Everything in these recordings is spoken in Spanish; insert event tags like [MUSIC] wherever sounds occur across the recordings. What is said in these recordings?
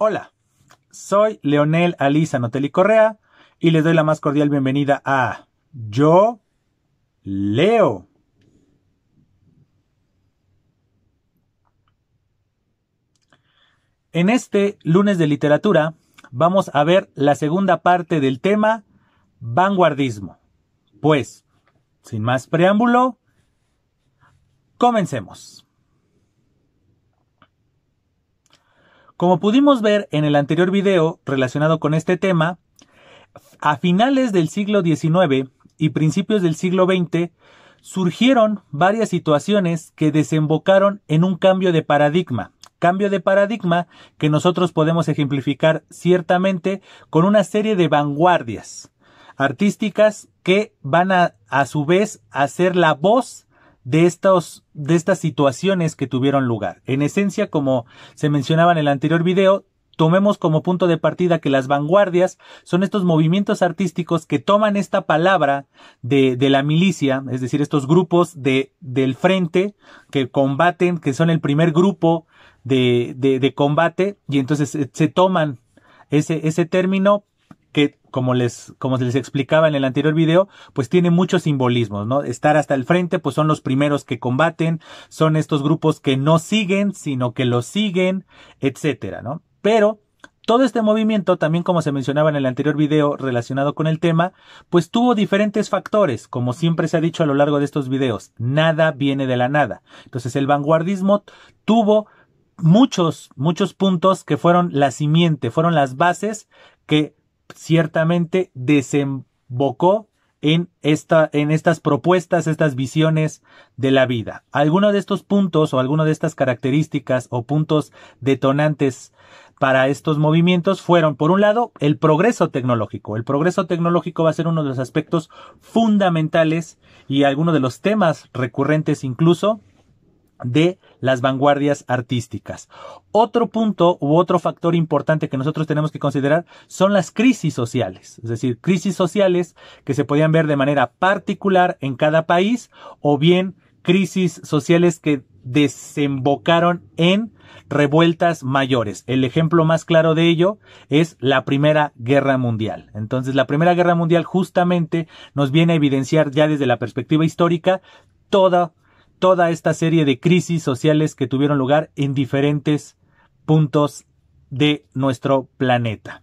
Hola, soy Leonel Alisa Noteli Correa y les doy la más cordial bienvenida a Yo Leo. En este lunes de literatura vamos a ver la segunda parte del tema vanguardismo. Pues, sin más preámbulo, comencemos. Como pudimos ver en el anterior video relacionado con este tema, a finales del siglo XIX y principios del siglo XX surgieron varias situaciones que desembocaron en un cambio de paradigma. Cambio de paradigma que nosotros podemos ejemplificar ciertamente con una serie de vanguardias artísticas que van a, a su vez a ser la voz de, estos, de estas situaciones que tuvieron lugar. En esencia, como se mencionaba en el anterior video, tomemos como punto de partida que las vanguardias son estos movimientos artísticos que toman esta palabra de, de la milicia, es decir, estos grupos de, del frente que combaten, que son el primer grupo de, de combate, y entonces se, se toman ese, ese término que como les, como les explicaba en el anterior video, pues tiene muchos simbolismos, ¿no? Estar hasta el frente, pues son los primeros que combaten, son estos grupos que no siguen, sino que los siguen, etcétera, ¿no? Pero todo este movimiento, también como se mencionaba en el anterior video relacionado con el tema, pues tuvo diferentes factores, como siempre se ha dicho a lo largo de estos videos, nada viene de la nada. Entonces el vanguardismo tuvo muchos, muchos puntos que fueron la simiente, fueron las bases que ciertamente desembocó en, esta, en estas propuestas, estas visiones de la vida. Algunos de estos puntos o algunas de estas características o puntos detonantes para estos movimientos fueron, por un lado, el progreso tecnológico. El progreso tecnológico va a ser uno de los aspectos fundamentales y algunos de los temas recurrentes incluso de las vanguardias artísticas. Otro punto u otro factor importante que nosotros tenemos que considerar son las crisis sociales, es decir, crisis sociales que se podían ver de manera particular en cada país o bien crisis sociales que desembocaron en revueltas mayores. El ejemplo más claro de ello es la Primera Guerra Mundial. Entonces, la Primera Guerra Mundial justamente nos viene a evidenciar ya desde la perspectiva histórica toda toda esta serie de crisis sociales que tuvieron lugar en diferentes puntos de nuestro planeta.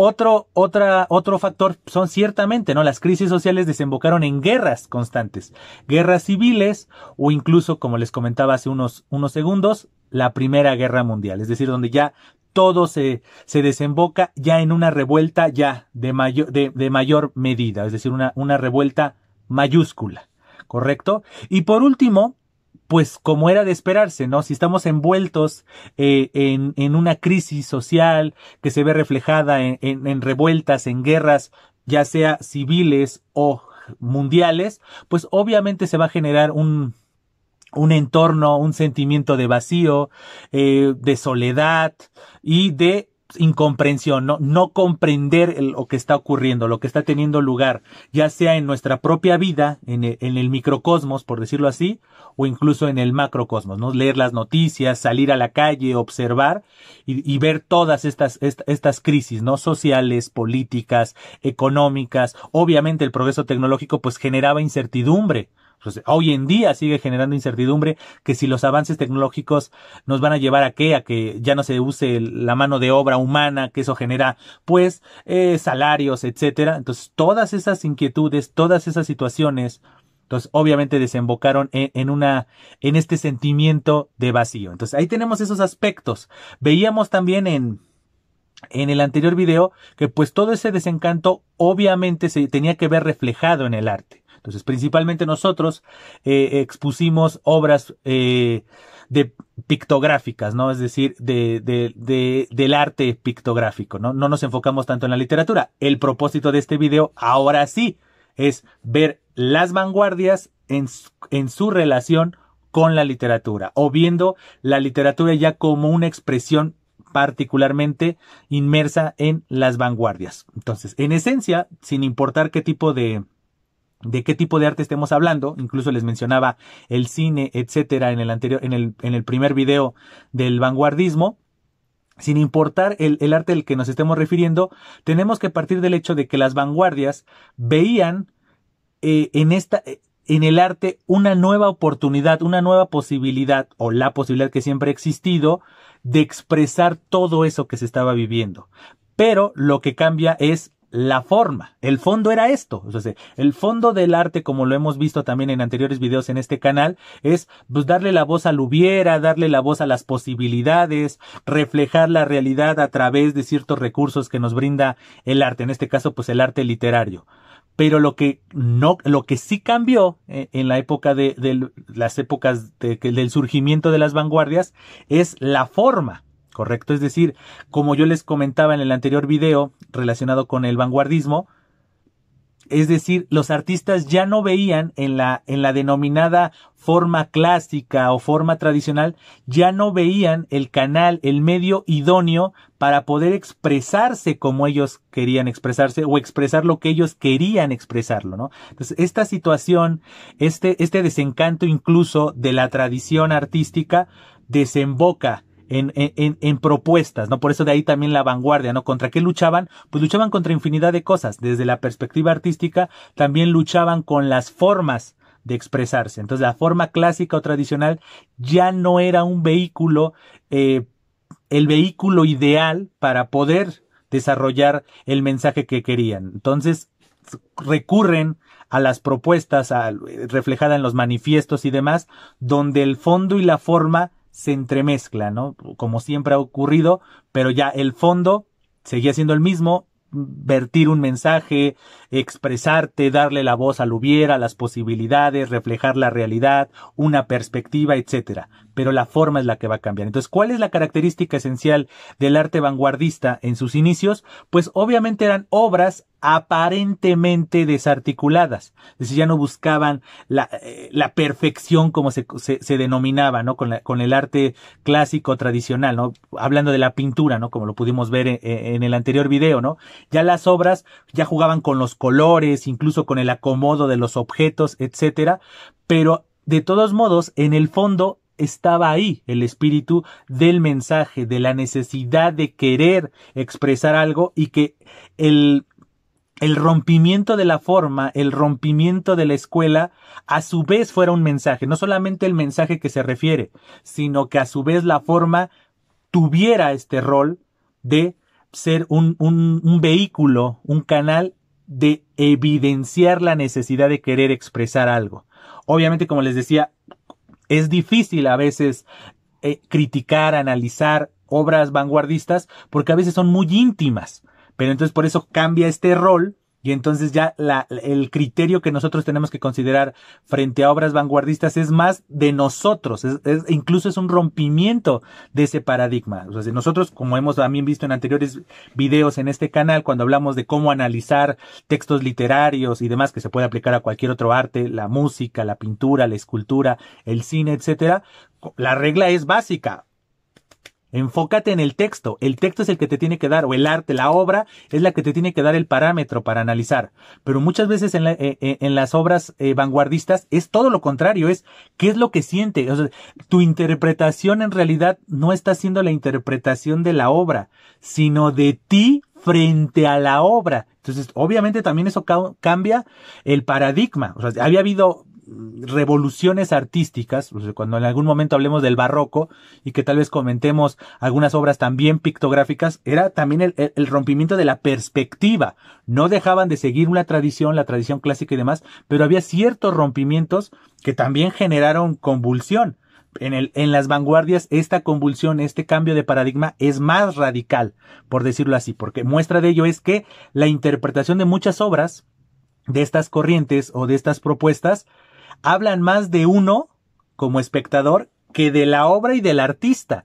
Otro, otra, otro factor son ciertamente, ¿no? Las crisis sociales desembocaron en guerras constantes, guerras civiles o incluso, como les comentaba hace unos, unos segundos, la Primera Guerra Mundial, es decir, donde ya todo se, se desemboca ya en una revuelta ya de mayor, de, de mayor medida, es decir, una, una revuelta mayúscula. ¿correcto? Y por último, pues como era de esperarse, ¿no? Si estamos envueltos eh, en, una crisis social que se ve reflejada en, revueltas, en guerras, ya sea civiles o mundiales, pues obviamente se va a generar un, entorno, un sentimiento de vacío, eh, de soledad y de incomprensión, no, no comprender lo que está ocurriendo, lo que está teniendo lugar, ya sea en nuestra propia vida, en el, en el, microcosmos, por decirlo así, o incluso en el macrocosmos, ¿no? Leer las noticias, salir a la calle, observar y, y ver todas estas, estas crisis, ¿no? Sociales, políticas, económicas. Obviamente el progreso tecnológico pues generaba incertidumbre, pues, hoy en día sigue generando incertidumbre que si los avances tecnológicos nos van a llevar a qué, a que ya no se use la mano de obra humana, que eso genera pues eh, salarios, etcétera. Entonces todas esas inquietudes, todas esas situaciones, entonces, pues, obviamente desembocaron e, en, una, en este sentimiento de vacío. Entonces, ahí tenemos esos aspectos. Veíamos también en, en el anterior video que pues todo ese desencanto obviamente se tenía que ver reflejado en el arte. Entonces, principalmente nosotros eh, expusimos obras eh, de pictográficas, ¿no? Es decir, de, del arte pictográfico, ¿no? No nos enfocamos tanto en la literatura. El propósito de este video, ahora sí, es ver las vanguardias en, en su relación con la literatura, o viendo la literatura ya como una expresión particularmente inmersa en las vanguardias. Entonces, en esencia, sin importar qué tipo de, de qué tipo de arte estemos hablando, incluso les mencionaba el cine, etcétera, en el anterior, en el, en el primer video del vanguardismo, sin importar el, arte al que nos estemos refiriendo, tenemos que partir del hecho de que las vanguardias veían eh, en esta eh, en el arte una nueva oportunidad, una nueva posibilidad, o la posibilidad que siempre ha existido, de expresar todo eso que se estaba viviendo. Pero lo que cambia es la forma. El fondo era esto. O sea, el fondo del arte, como lo hemos visto también en anteriores videos en este canal, es pues, darle la voz al hubiera, darle la voz a las posibilidades, reflejar la realidad a través de ciertos recursos que nos brinda el arte, en este caso, pues el arte literario. Pero lo que no, lo que sí cambió eh, en la época de, las épocas del surgimiento de las vanguardias es la forma. ¿correcto? Es decir, como yo les comentaba en el anterior video relacionado con el vanguardismo, es decir, los artistas ya no veían en la, en la denominada forma clásica o forma tradicional, ya no veían el canal, el medio idóneo para poder expresarse como ellos querían expresarse o expresar lo que ellos querían expresarlo, ¿no? Entonces, esta situación, este, este desencanto incluso de la tradición artística desemboca en, en, en, propuestas, ¿no? Por eso de ahí también la vanguardia, ¿no? ¿Contra qué luchaban? Pues luchaban contra infinidad de cosas. Desde la perspectiva artística, también luchaban con las formas de expresarse. Entonces, la forma clásica o tradicional ya no era un vehículo, eh, el vehículo ideal para poder desarrollar el mensaje que querían. Entonces, recurren a las propuestas reflejadas en los manifiestos y demás, donde el fondo y la forma se entremezcla, ¿no? Como siempre ha ocurrido, pero ya el fondo seguía siendo el mismo, vertir un mensaje, expresarte, darle la voz al hubiera, las posibilidades, reflejar la realidad, una perspectiva, etcétera. Pero la forma es la que va a cambiar. Entonces, ¿cuál es la característica esencial del arte vanguardista en sus inicios? Pues obviamente eran obras aparentemente desarticuladas. Es decir, ya no buscaban la, eh, perfección como se, denominaba, ¿no? Con, con, el arte clásico tradicional, ¿no? Hablando de la pintura, ¿no? Como lo pudimos ver eh, eh, en, el anterior video, ¿no? Ya las obras ya jugaban con los colores, incluso con el acomodo de los objetos, etcétera. Pero de todos modos, en el fondo estaba ahí el espíritu del mensaje, de la necesidad de querer expresar algo y que el el rompimiento de la forma, el rompimiento de la escuela, a su vez fuera un mensaje, no solamente el mensaje que se refiere, sino que a su vez la forma tuviera este rol de ser un, un, un vehículo, un canal de evidenciar la necesidad de querer expresar algo. Obviamente, como les decía, es difícil a veces eh, criticar, analizar obras vanguardistas porque a veces son muy íntimas. Pero entonces por eso cambia este rol y entonces ya la, el criterio que nosotros tenemos que considerar frente a obras vanguardistas es más de nosotros, incluso es un rompimiento de ese paradigma. nosotros, como hemos también visto en anteriores videos en este canal, cuando hablamos de cómo analizar textos literarios y demás que se puede aplicar a cualquier otro arte, la música, la pintura, la escultura, el cine, etcétera, la regla es básica Enfócate en el texto. El texto es el que te tiene que dar, o el arte, la obra es la que te tiene que dar el parámetro para analizar. Pero muchas veces en, eh, eh, las obras eh, vanguardistas es todo lo contrario, es qué es lo que siente. tu interpretación en realidad no está siendo la interpretación de la obra, sino de ti frente a la obra. Entonces, obviamente también eso cambia el paradigma. O sea, había habido revoluciones artísticas, cuando en algún momento hablemos del barroco y que tal vez comentemos algunas obras también pictográficas, era también el, el, rompimiento de la perspectiva. No dejaban de seguir una tradición, la tradición clásica y demás, pero había ciertos rompimientos que también generaron convulsión. En, el, en las vanguardias esta convulsión, este cambio de paradigma es más radical, por decirlo así, porque muestra de ello es que la interpretación de muchas obras de estas corrientes o de estas propuestas hablan más de uno como espectador que de la obra y del artista.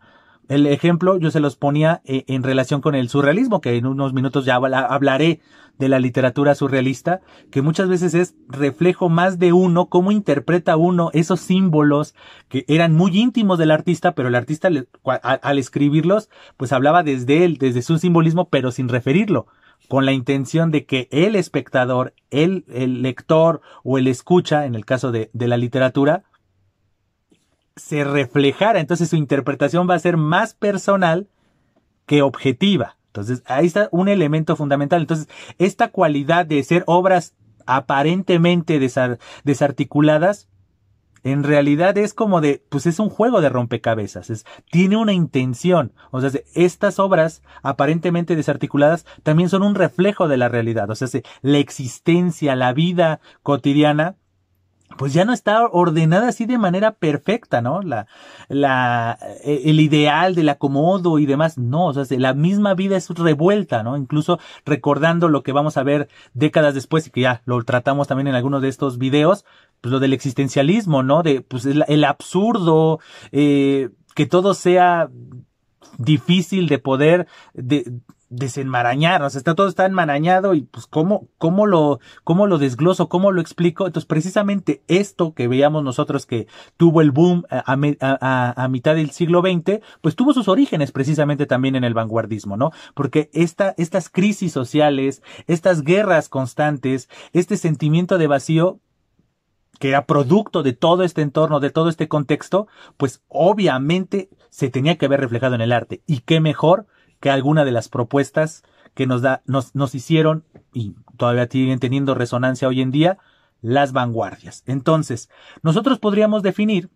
El ejemplo yo se los ponía eh, en relación con el surrealismo, que en unos minutos ya hablaré de la literatura surrealista, que muchas veces es reflejo más de uno, cómo interpreta uno esos símbolos que eran muy íntimos del artista, pero el artista al escribirlos, pues hablaba desde él, desde su simbolismo, pero sin referirlo con la intención de que el espectador, el, lector o el escucha, en el caso de, la literatura, se reflejara. Entonces su interpretación va a ser más personal que objetiva. Entonces ahí está un elemento fundamental. Entonces esta cualidad de ser obras aparentemente desarticuladas en realidad es como de, pues es un juego de rompecabezas, es, tiene una intención. O sea, estas obras aparentemente desarticuladas también son un reflejo de la realidad. O sea, la existencia, la vida cotidiana pues ya no está ordenada así de manera perfecta, ¿no? La, la, eh, el ideal del acomodo y demás, no, o sea, la misma vida es revuelta, ¿no? Incluso recordando lo que vamos a ver décadas después y que ya lo tratamos también en algunos de estos videos, pues lo del existencialismo, ¿no? De, pues el, absurdo, eh, que todo sea difícil de poder desenmarañar, o sea, está todo está enmarañado y pues cómo, cómo lo, cómo lo desgloso, cómo lo explico. Entonces, precisamente esto que veíamos nosotros que tuvo el boom a, mitad del siglo XX, pues tuvo sus orígenes precisamente también en el vanguardismo, ¿no? Porque esta, estas crisis sociales, estas guerras constantes, este sentimiento de vacío, que era producto de todo este entorno, de todo este contexto, pues obviamente se tenía que haber reflejado en el arte. Y qué mejor que alguna de las propuestas que nos, da, nos, hicieron y todavía tienen teniendo resonancia hoy en día, las vanguardias. Entonces, nosotros podríamos definir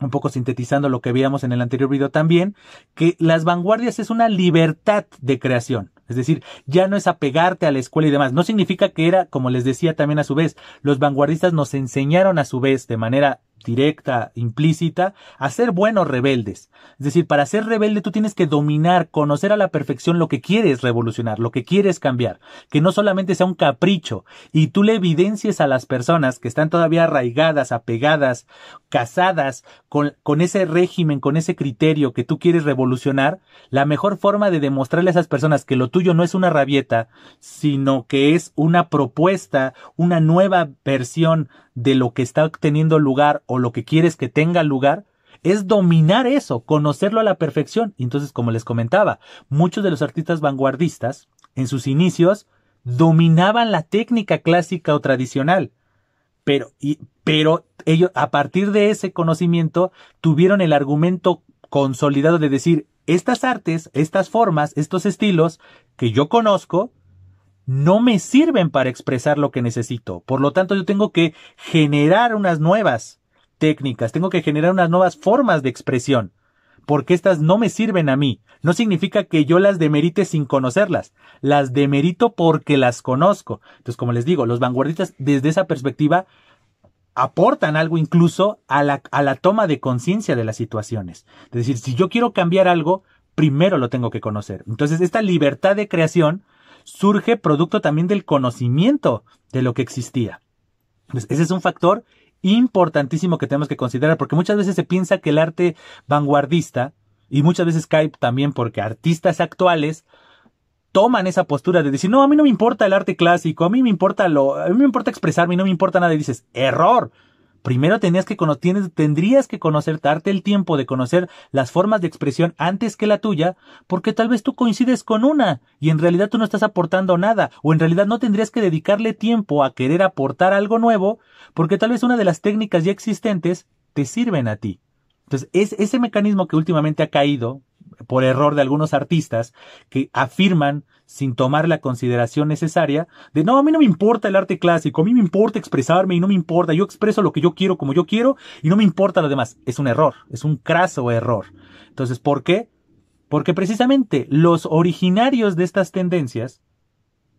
un poco sintetizando lo que veíamos en el anterior video también, que las vanguardias es una libertad de creación. Es decir, ya no es apegarte a la escuela y demás. No significa que era, como les decía también a su vez, los vanguardistas nos enseñaron a su vez de manera directa, implícita, a ser buenos rebeldes. Es decir, para ser rebelde tú tienes que dominar, conocer a la perfección lo que quieres revolucionar, lo que quieres cambiar, que no solamente sea un capricho y tú le evidencies a las personas que están todavía arraigadas, apegadas, casadas con, con ese régimen, con ese criterio que tú quieres revolucionar, la mejor forma de demostrarle a esas personas que lo tuyo no es una rabieta, sino que es una propuesta, una nueva versión de lo que está teniendo lugar o lo que quieres que tenga lugar, es dominar eso, conocerlo a la perfección. Entonces, como les comentaba, muchos de los artistas vanguardistas, en sus inicios, dominaban la técnica clásica o tradicional. Pero, y, pero ellos, a partir de ese conocimiento, tuvieron el argumento consolidado de decir, estas artes, estas formas, estos estilos que yo conozco, no me sirven para expresar lo que necesito. Por lo tanto, yo tengo que generar unas nuevas técnicas, tengo que generar unas nuevas formas de expresión, porque estas no me sirven a mí. No significa que yo las demerite sin conocerlas, las demerito porque las conozco. Entonces, como les digo, los vanguardistas desde esa perspectiva aportan algo incluso a la, a la toma de conciencia de las situaciones. Es decir, si yo quiero cambiar algo, primero lo tengo que conocer. Entonces, esta libertad de creación surge producto también del conocimiento de lo que existía. ese es un factor importantísimo que tenemos que considerar, porque muchas veces se piensa que el arte vanguardista, y muchas veces cae también porque artistas actuales toman esa postura de decir, no, a mí no me importa el arte clásico, a mí me importa lo, a mí me importa expresarme, no me importa nada, y dices, error, primero tenías que tendrías que conocer, darte el tiempo de conocer las formas de expresión antes que la tuya, porque tal vez tú coincides con una y en realidad tú no estás aportando nada, o en realidad no tendrías que dedicarle tiempo a querer aportar algo nuevo, porque tal vez una de las técnicas ya existentes te sirven a ti. Entonces, es ese mecanismo que últimamente ha caído por error de algunos artistas que afirman sin tomar la consideración necesaria de no, a mí no me importa el arte clásico, a mí me importa expresarme y no me importa, yo expreso lo que yo quiero como yo quiero y no me importa lo demás. Es un error, es un craso error. Entonces, ¿por qué? Porque precisamente los originarios de estas tendencias,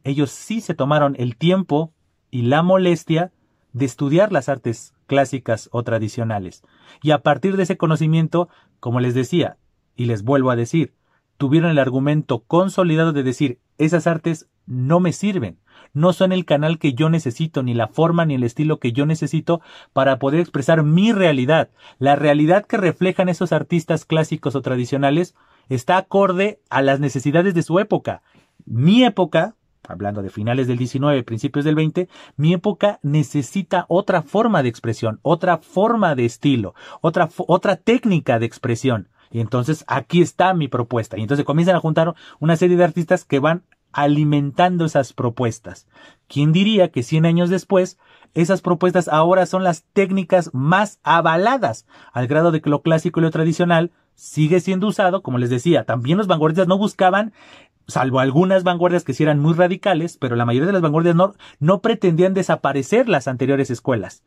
ellos sí se tomaron el tiempo y la molestia de estudiar las artes clásicas o tradicionales. Y a partir de ese conocimiento, como les decía, y les vuelvo a decir, tuvieron el argumento consolidado de decir esas artes no me sirven, no son el canal que yo necesito, ni la forma ni el estilo que yo necesito para poder expresar mi realidad. La realidad que reflejan esos artistas clásicos o tradicionales está acorde a las necesidades de su época. Mi época, hablando de finales del 19, principios del 20, mi época necesita otra forma de expresión, otra forma de estilo, otra, otra técnica de expresión. Y entonces aquí está mi propuesta. Y entonces comienzan a juntar una serie de artistas que van alimentando esas propuestas. ¿Quién diría que 100 años después esas propuestas ahora son las técnicas más avaladas, al grado de que lo clásico y lo tradicional sigue siendo usado, como les decía, también los vanguardias no buscaban salvo algunas vanguardias que sí eran muy radicales, pero la mayoría de las vanguardias no pretendían desaparecer las anteriores escuelas.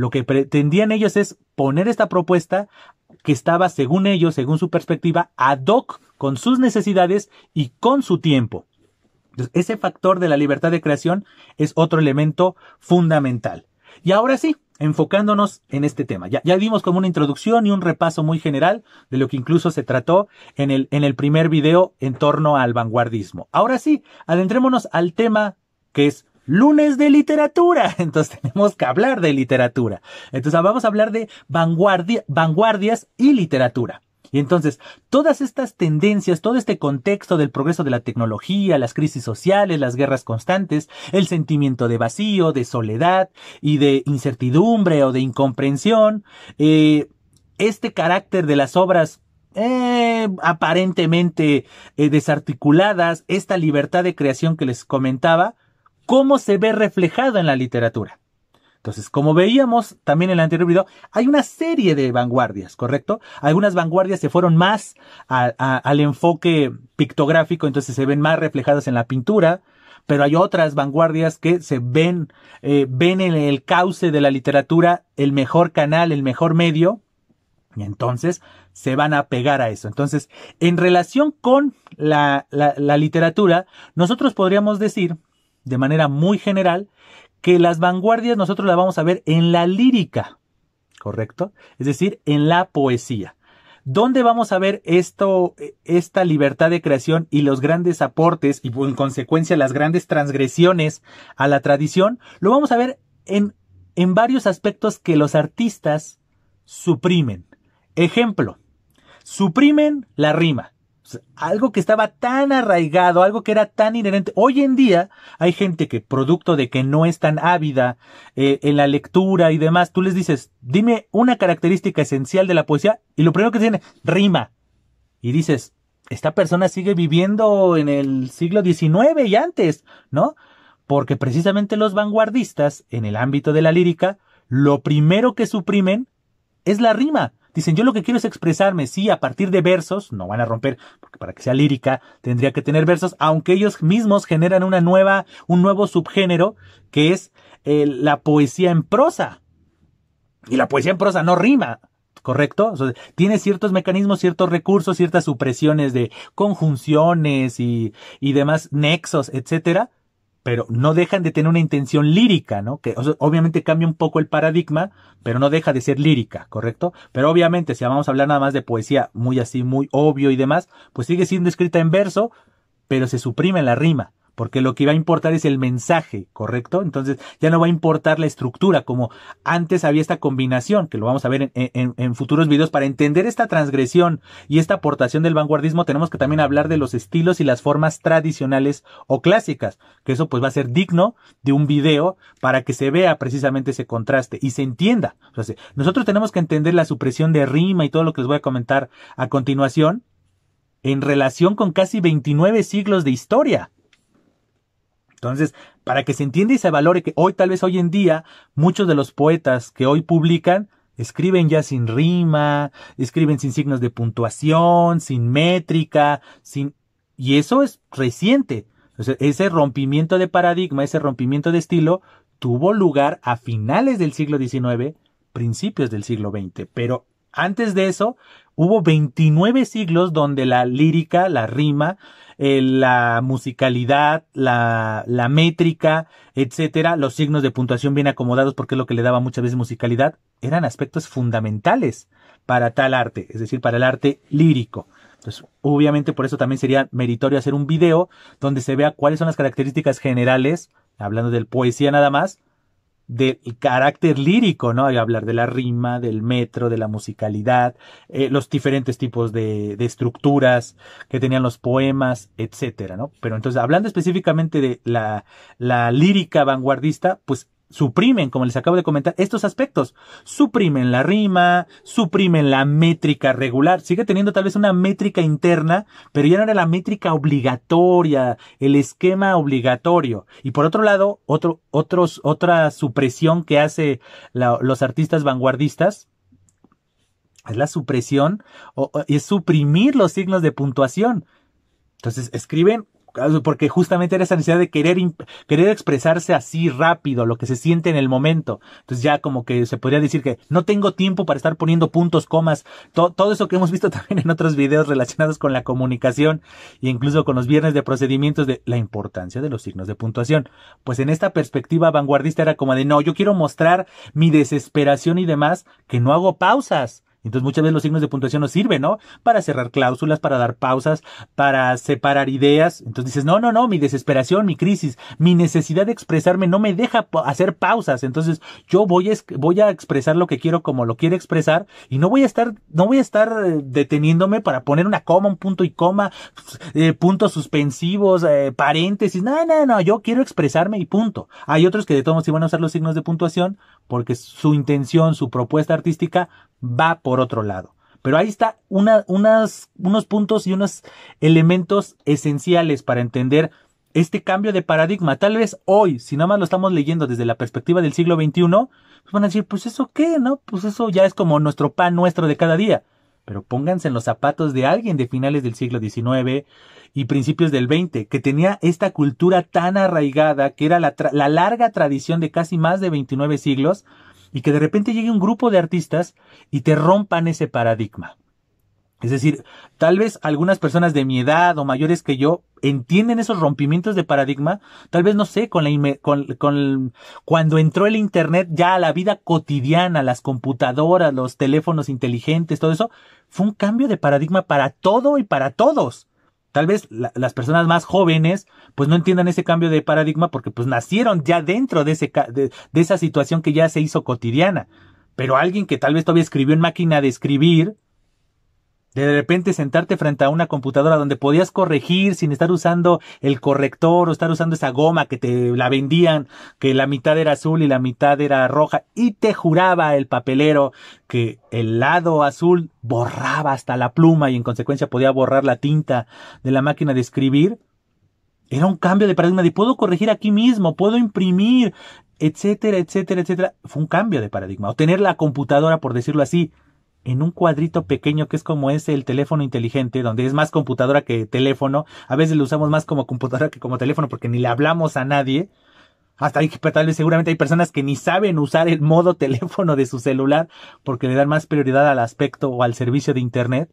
Lo que pretendían ellos es poner esta propuesta que estaba, según ellos, según su perspectiva, ad hoc con sus necesidades y con su tiempo. Entonces, ese factor de la libertad de creación es otro elemento fundamental. Y ahora sí, enfocándonos en este tema. Ya, ya dimos como una introducción y un repaso muy general de lo que incluso se trató en el, en el primer video en torno al vanguardismo. Ahora sí, adentrémonos al tema que es lunes de literatura. [LAUGHS] Entonces tenemos que hablar de literatura. Entonces ah, vamos a hablar de vanguardia, vanguardias y literatura. Y entonces, todas estas tendencias, todo este contexto del progreso de la tecnología, las crisis sociales, las guerras constantes, el sentimiento de vacío, de soledad y de incertidumbre o de incomprensión, eh, este carácter de las obras eh, aparentemente eh, desarticuladas, esta libertad de creación que les comentaba, cómo se ve reflejado en la literatura. Entonces, como veíamos también en el anterior video, hay una serie de vanguardias, ¿correcto? Algunas vanguardias se fueron más al enfoque pictográfico, entonces se ven más reflejadas en la pintura, pero hay otras vanguardias que se ven, eh, ven en el cauce de la literatura el mejor canal, el mejor medio, y entonces se van a pegar a eso. Entonces, en relación con la literatura, nosotros podríamos decir de manera muy general, que las vanguardias nosotros las vamos a ver en la lírica, ¿correcto? Es decir, en la poesía. ¿Dónde vamos a ver esto, e, esta libertad de creación y los grandes aportes y en consecuencia las grandes transgresiones a la tradición? Lo vamos a ver en, en varios aspectos que los artistas suprimen. Ejemplo, suprimen la rima algo que estaba tan arraigado, algo que era tan inherente. Hoy en día hay gente que, producto de que no es tan ávida eh, en la lectura y demás, tú les dices, dime una característica esencial de la poesía y lo primero que tiene, rima. Y dices, esta persona sigue viviendo en el siglo XIX y antes, ¿no? Porque precisamente los vanguardistas, en el ámbito de la lírica, lo primero que suprimen es la rima. Dicen, yo lo que quiero es expresarme, sí, a partir de versos, no van a romper, porque para que sea lírica tendría que tener versos, aunque ellos mismos generan una nueva, un nuevo subgénero, que es eh, la poesía en prosa. Y la poesía en prosa no rima, ¿correcto? tiene ciertos mecanismos, ciertos recursos, ciertas supresiones de conjunciones y, y demás nexos, etcétera, pero no dejan de tener una intención lírica, ¿no? Que obviamente cambia un poco el paradigma, pero no deja de ser lírica, ¿correcto? Pero obviamente, si vamos a hablar nada más de poesía muy así, muy obvio y demás, pues sigue siendo escrita en verso, pero se suprime la rima porque lo que va a importar es el mensaje, ¿correcto? Entonces ya no va a importar la estructura, como antes había esta combinación, que lo vamos a ver en, futuros videos, para entender esta transgresión y esta aportación del vanguardismo tenemos que también hablar de los estilos y las formas tradicionales o clásicas, que eso pues va a ser digno de un video para que se vea precisamente ese contraste y se entienda. O nosotros tenemos que entender la supresión de rima y todo lo que les voy a comentar a continuación en relación con casi 29 siglos de historia. Entonces, para que se entienda y se valore que hoy, tal vez hoy en día, muchos de los poetas que hoy publican Escriben ya sin rima, escriben sin signos de puntuación, sin métrica, sin... Y eso es reciente. ese rompimiento de paradigma, ese rompimiento de estilo, tuvo lugar a finales del siglo XIX, principios del siglo XX. Pero antes de eso, hubo 29 siglos donde la lírica, la rima, eh, la musicalidad, la, métrica, etcétera, los signos de puntuación bien acomodados, porque es lo que le daba muchas veces musicalidad, eran aspectos fundamentales para tal arte, es decir, para el arte lírico. Entonces, obviamente por eso también sería meritorio hacer un video donde se vea cuáles son las características generales, hablando del poesía nada más, del carácter lírico, ¿no? Hay hablar de la rima, del metro, de la musicalidad, eh, los diferentes tipos de, de, estructuras que tenían los poemas, etcétera, ¿no? Pero entonces, hablando específicamente de la, la lírica vanguardista, pues suprimen, como les acabo de comentar, estos aspectos. Suprimen la rima, suprimen la métrica regular. Sigue teniendo tal vez una métrica interna, pero ya no era la métrica obligatoria, el esquema obligatorio. Y por otro lado, otro, otros, otra supresión que hace los artistas vanguardistas es la supresión o, es suprimir los signos de puntuación. Entonces escriben porque justamente era esa necesidad de querer, querer expresarse así rápido, lo que se siente en el momento. Entonces ya como que se podría decir que no tengo tiempo para estar poniendo puntos, comas, todo eso que hemos visto [LAUGHS] también en otros videos relacionados con la comunicación e incluso con los viernes de procedimientos de la importancia de los signos de puntuación. Pues en esta perspectiva vanguardista era como de no, yo quiero mostrar mi desesperación y demás que no hago pausas entonces muchas veces los signos de puntuación nos sirven, ¿no? Para cerrar cláusulas, para dar pausas, para separar ideas. Entonces dices, no, no, no, mi desesperación, mi crisis, mi necesidad de expresarme no me deja hacer pausas. Entonces yo voy a, voy a expresar lo que quiero como lo quiero expresar y no voy a estar, no voy a estar eh, deteniéndome para poner una coma, un punto y coma, eh, puntos suspensivos, eh, paréntesis. No, no, no, yo quiero expresarme y punto. Hay otros que de todos modos iban van a usar los signos de puntuación porque su intención, su propuesta artística va por otro lado. Pero ahí está una, unas, unos puntos y unos elementos esenciales para entender este cambio de paradigma. Tal vez hoy, si nada más lo estamos leyendo desde la perspectiva del siglo XXI, pues van a decir, pues eso qué, ¿no? Pues eso ya es como nuestro pan nuestro de cada día. Pero pónganse en los zapatos de alguien de finales del siglo XIX y principios del XX, que tenía esta cultura tan arraigada, que era la, la larga tradición de casi más de 29 siglos, y que de repente llegue un grupo de artistas y te rompan ese paradigma. Es decir, tal vez algunas personas de mi edad o mayores que yo entienden esos rompimientos de paradigma, tal vez no sé, con la con, con, cuando entró el internet ya a la vida cotidiana, las computadoras, los teléfonos inteligentes, todo eso, fue un cambio de paradigma para todo y para todos. Tal vez las personas más jóvenes pues no entiendan ese cambio de paradigma porque pues nacieron ya dentro de, ese, de esa situación que ya se hizo cotidiana. Pero alguien que tal vez todavía escribió en máquina de escribir, de repente sentarte frente a una computadora donde podías corregir sin estar usando el corrector o estar usando esa goma que te la vendían, que la mitad era azul y la mitad era roja, y te juraba el papelero que el lado azul borraba hasta la pluma y en consecuencia podía borrar la tinta de la máquina de escribir. Era un cambio de paradigma de puedo corregir aquí mismo, puedo imprimir, etcétera, etcétera, etcétera. Fue un cambio de paradigma. O tener la computadora, por decirlo así, en un cuadrito pequeño que es como ese el teléfono inteligente, donde es más computadora que teléfono. A veces lo usamos más como computadora que como teléfono porque ni le hablamos a nadie. Hasta ahí tal seguramente hay personas que ni saben usar el modo [LAUGHS] teléfono de su celular porque le dan más prioridad al aspecto o al servicio de Internet.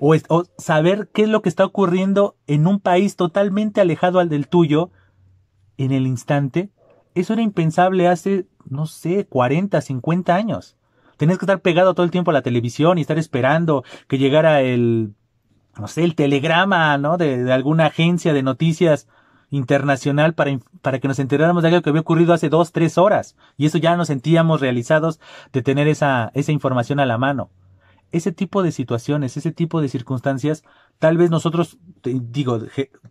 O, o saber qué es lo que está ocurriendo en un país totalmente alejado al del tuyo en el instante. Eso era impensable hace, no sé, 40, 50 años. Tenías que estar pegado todo el tiempo a la televisión y estar esperando que llegara el, no sé, el telegrama, ¿no? De, de alguna agencia de noticias internacional para, para que nos enteráramos de algo que había ocurrido hace dos, tres horas. Y eso ya nos sentíamos realizados de tener esa, esa información a la mano. Ese tipo de situaciones, ese tipo de circunstancias, tal vez nosotros, digo,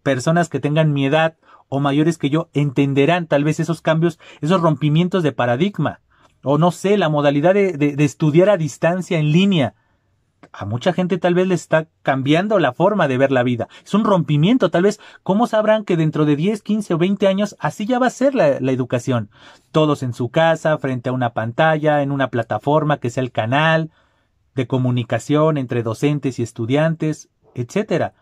personas que tengan mi edad o mayores que yo, entenderán tal vez esos cambios, esos rompimientos de paradigma o no sé, la modalidad de, de, estudiar a distancia en línea. A mucha gente tal vez le está cambiando la forma de ver la vida. Es un rompimiento. Tal vez, ¿cómo sabrán que dentro de 10, 15 o 20 años así ya va a ser la, la educación? Todos en su casa, frente a una pantalla, en una plataforma que sea el canal de comunicación entre docentes y estudiantes, etcétera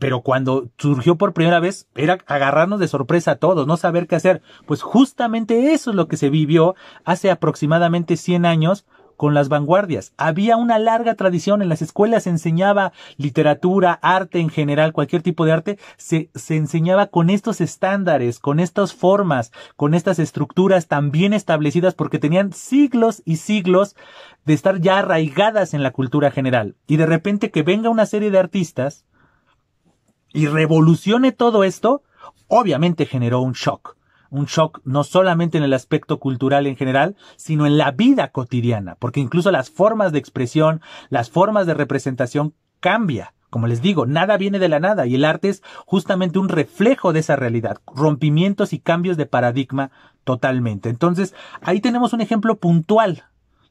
pero cuando surgió por primera vez era agarrarnos de sorpresa a todos, no saber qué hacer. Pues justamente eso es lo que se vivió hace aproximadamente 100 años con las vanguardias. Había una larga tradición, en las escuelas se enseñaba literatura, arte en general, cualquier tipo de arte, se, se enseñaba con estos estándares, con estas formas, con estas estructuras tan bien establecidas porque tenían siglos y siglos de estar ya arraigadas en la cultura general. Y de repente que venga una serie de artistas, y revolucione todo esto, obviamente generó un shock. Un shock no solamente en el aspecto cultural en general, sino en la vida cotidiana, porque incluso las formas de expresión, las formas de representación cambia. Como les digo, nada viene de la nada y el arte es justamente un reflejo de esa realidad, rompimientos y cambios de paradigma totalmente. Entonces, ahí tenemos un ejemplo puntual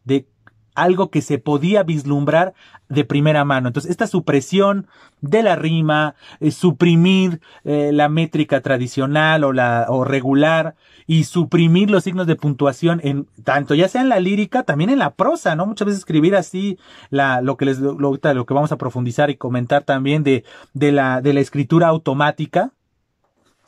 de algo que se podía vislumbrar de primera mano. Entonces, esta supresión de la rima, eh, suprimir eh, la métrica tradicional o la o regular y suprimir los signos de puntuación en tanto ya sea en la lírica, también en la prosa, ¿no? Muchas veces escribir así la lo que les lo, que vamos a profundizar y comentar también de de la de la escritura automática,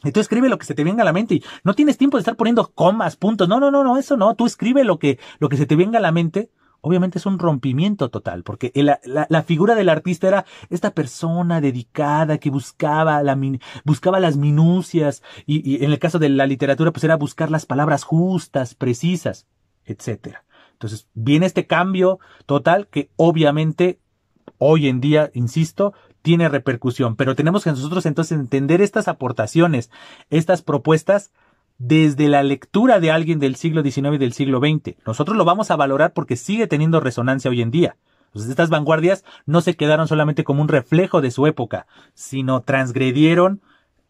y tú escribe lo que se te venga a la mente y no tienes tiempo de estar poniendo comas, puntos. No, no, no, no, eso no. Tú escribe lo que, lo que se te venga a la mente obviamente es un rompimiento total, porque la, figura del artista era esta persona dedicada que buscaba, la, buscaba las minucias, y, en el caso de la literatura, pues era buscar las palabras justas, precisas, etc. Entonces, viene este cambio total que obviamente hoy en día, insisto, tiene repercusión, pero tenemos que nosotros entonces entender estas aportaciones, estas propuestas, desde la lectura de alguien del siglo XIX y del siglo XX. Nosotros lo vamos a valorar porque sigue teniendo resonancia hoy en día. Pues estas vanguardias no se quedaron solamente como un reflejo de su época, sino transgredieron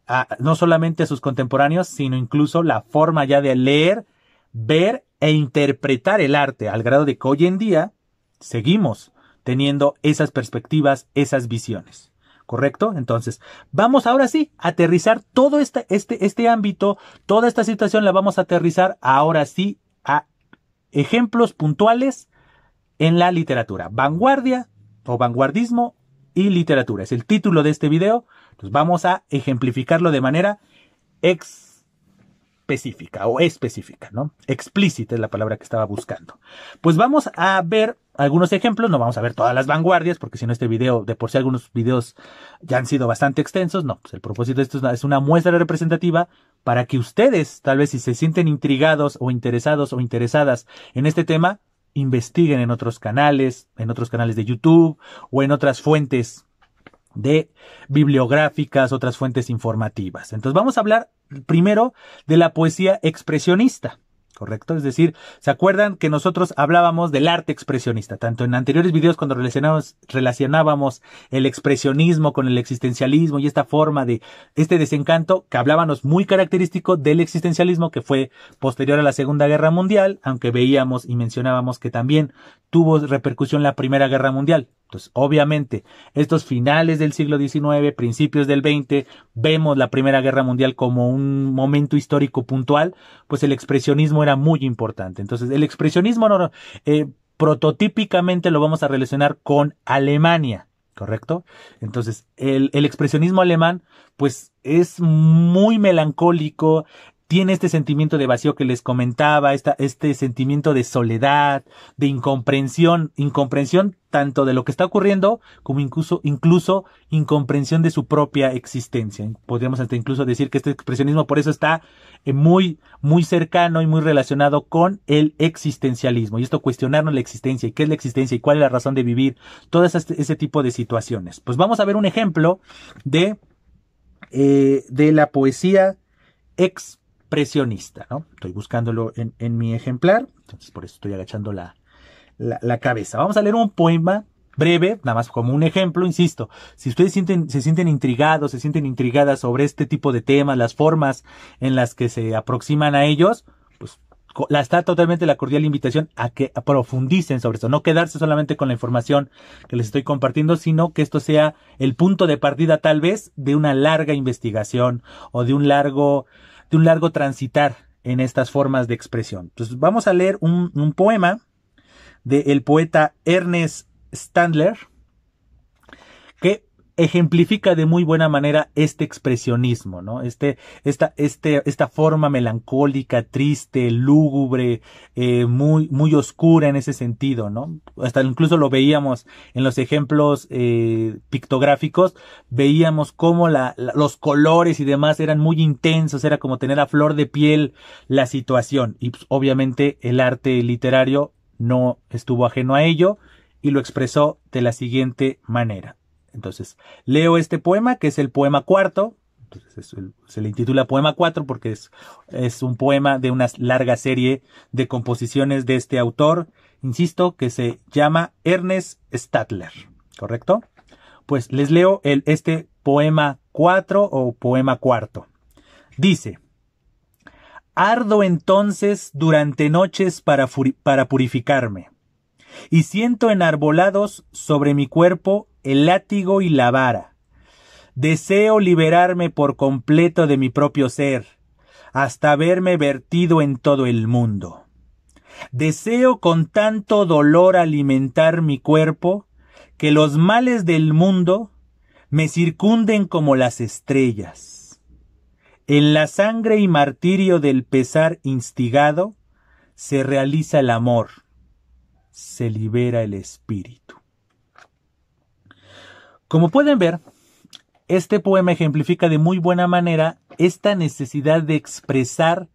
a, no solamente a sus contemporáneos, sino incluso la forma ya de leer, ver e interpretar el arte, al grado de que hoy en día seguimos teniendo esas perspectivas, esas visiones. ¿correcto? Entonces, vamos ahora sí a aterrizar todo este, este, este ámbito, toda esta situación la vamos a aterrizar ahora sí a ejemplos puntuales en la literatura. Vanguardia o vanguardismo y literatura. Es el título de este video. Nos vamos a ejemplificarlo de manera ex específica o específica, ¿no? Explícita es la palabra que estaba buscando. Pues vamos a ver algunos ejemplos, no vamos a ver todas las vanguardias, porque si no este video, de por sí algunos videos ya han sido bastante extensos, no, pues el propósito de esto es una, es una muestra representativa para que ustedes, tal vez si se sienten intrigados o interesados o interesadas en este tema, investiguen en otros canales, en otros canales de YouTube o en otras fuentes de bibliográficas, otras fuentes informativas. Entonces vamos a hablar primero de la poesía expresionista. ¿Correcto? Es decir, ¿se acuerdan que nosotros hablábamos del arte expresionista? Tanto en anteriores videos cuando relacionábamos, el expresionismo con el existencialismo y esta forma de este desencanto que hablábamos muy característico del existencialismo que fue posterior a la Segunda Guerra Mundial, aunque veíamos y mencionábamos que también tuvo repercusión la Primera Guerra Mundial. Entonces, obviamente, estos finales del siglo XIX, principios del XX, vemos la Primera Guerra Mundial como un momento histórico puntual, pues el expresionismo era muy importante. Entonces, el expresionismo no, eh, prototípicamente lo vamos a relacionar con Alemania, ¿correcto? Entonces, el, el expresionismo alemán, pues es muy melancólico, tiene este sentimiento de vacío que les comentaba, esta, este sentimiento de soledad, de incomprensión, incomprensión tanto de lo que está ocurriendo como incluso, incluso incomprensión de su propia existencia. Podríamos hasta incluso decir que este expresionismo por eso está eh, muy, muy cercano y muy relacionado con el existencialismo. Y esto cuestionarnos la existencia y qué es la existencia y cuál es la razón de vivir, todas ese, ese tipo de situaciones. Pues vamos a ver un ejemplo de, eh, de la poesía ex ¿no? Estoy buscándolo en, mi ejemplar, entonces por eso estoy agachando la, cabeza. Vamos a leer un poema breve, nada más como un ejemplo, insisto, si ustedes se sienten intrigados, se sienten intrigadas sobre este tipo de temas, las formas en las que se aproximan a ellos, pues la está totalmente la cordial invitación a que profundicen sobre esto, no quedarse solamente con la información que les estoy compartiendo, sino que esto sea el punto de partida tal vez de una larga investigación o de un largo de un largo transitar en estas formas de expresión. Entonces vamos a leer un, poema del poeta Ernest Standler, ejemplifica de muy buena manera este expresionismo, ¿no? Este, esta, este, esta forma melancólica, triste, lúgubre, eh, muy, muy oscura en ese sentido, ¿no? Hasta incluso lo veíamos en los ejemplos eh, pictográficos, veíamos cómo los colores y demás eran muy intensos, era como tener a flor de piel la situación. Y pues, obviamente el arte literario no estuvo ajeno a ello y lo expresó de la siguiente manera. Entonces, leo este poema, que es el poema cuarto. se le intitula Poema cuatro porque es, un poema de una larga serie de composiciones de este autor, insisto, que se llama Ernest Stadler, ¿correcto? Pues les leo este poema cuatro o poema cuarto. Dice, Ardo entonces durante noches para purificarme y siento enarbolados sobre mi cuerpo el látigo y la vara. Deseo liberarme por completo de mi propio ser, hasta verme vertido en todo el mundo. Deseo con tanto dolor alimentar mi cuerpo, que los males del mundo me circunden como las estrellas. En la sangre y martirio del pesar instigado se realiza el amor se libera el espíritu. Como pueden ver, este poema ejemplifica de muy buena manera esta necesidad de expresar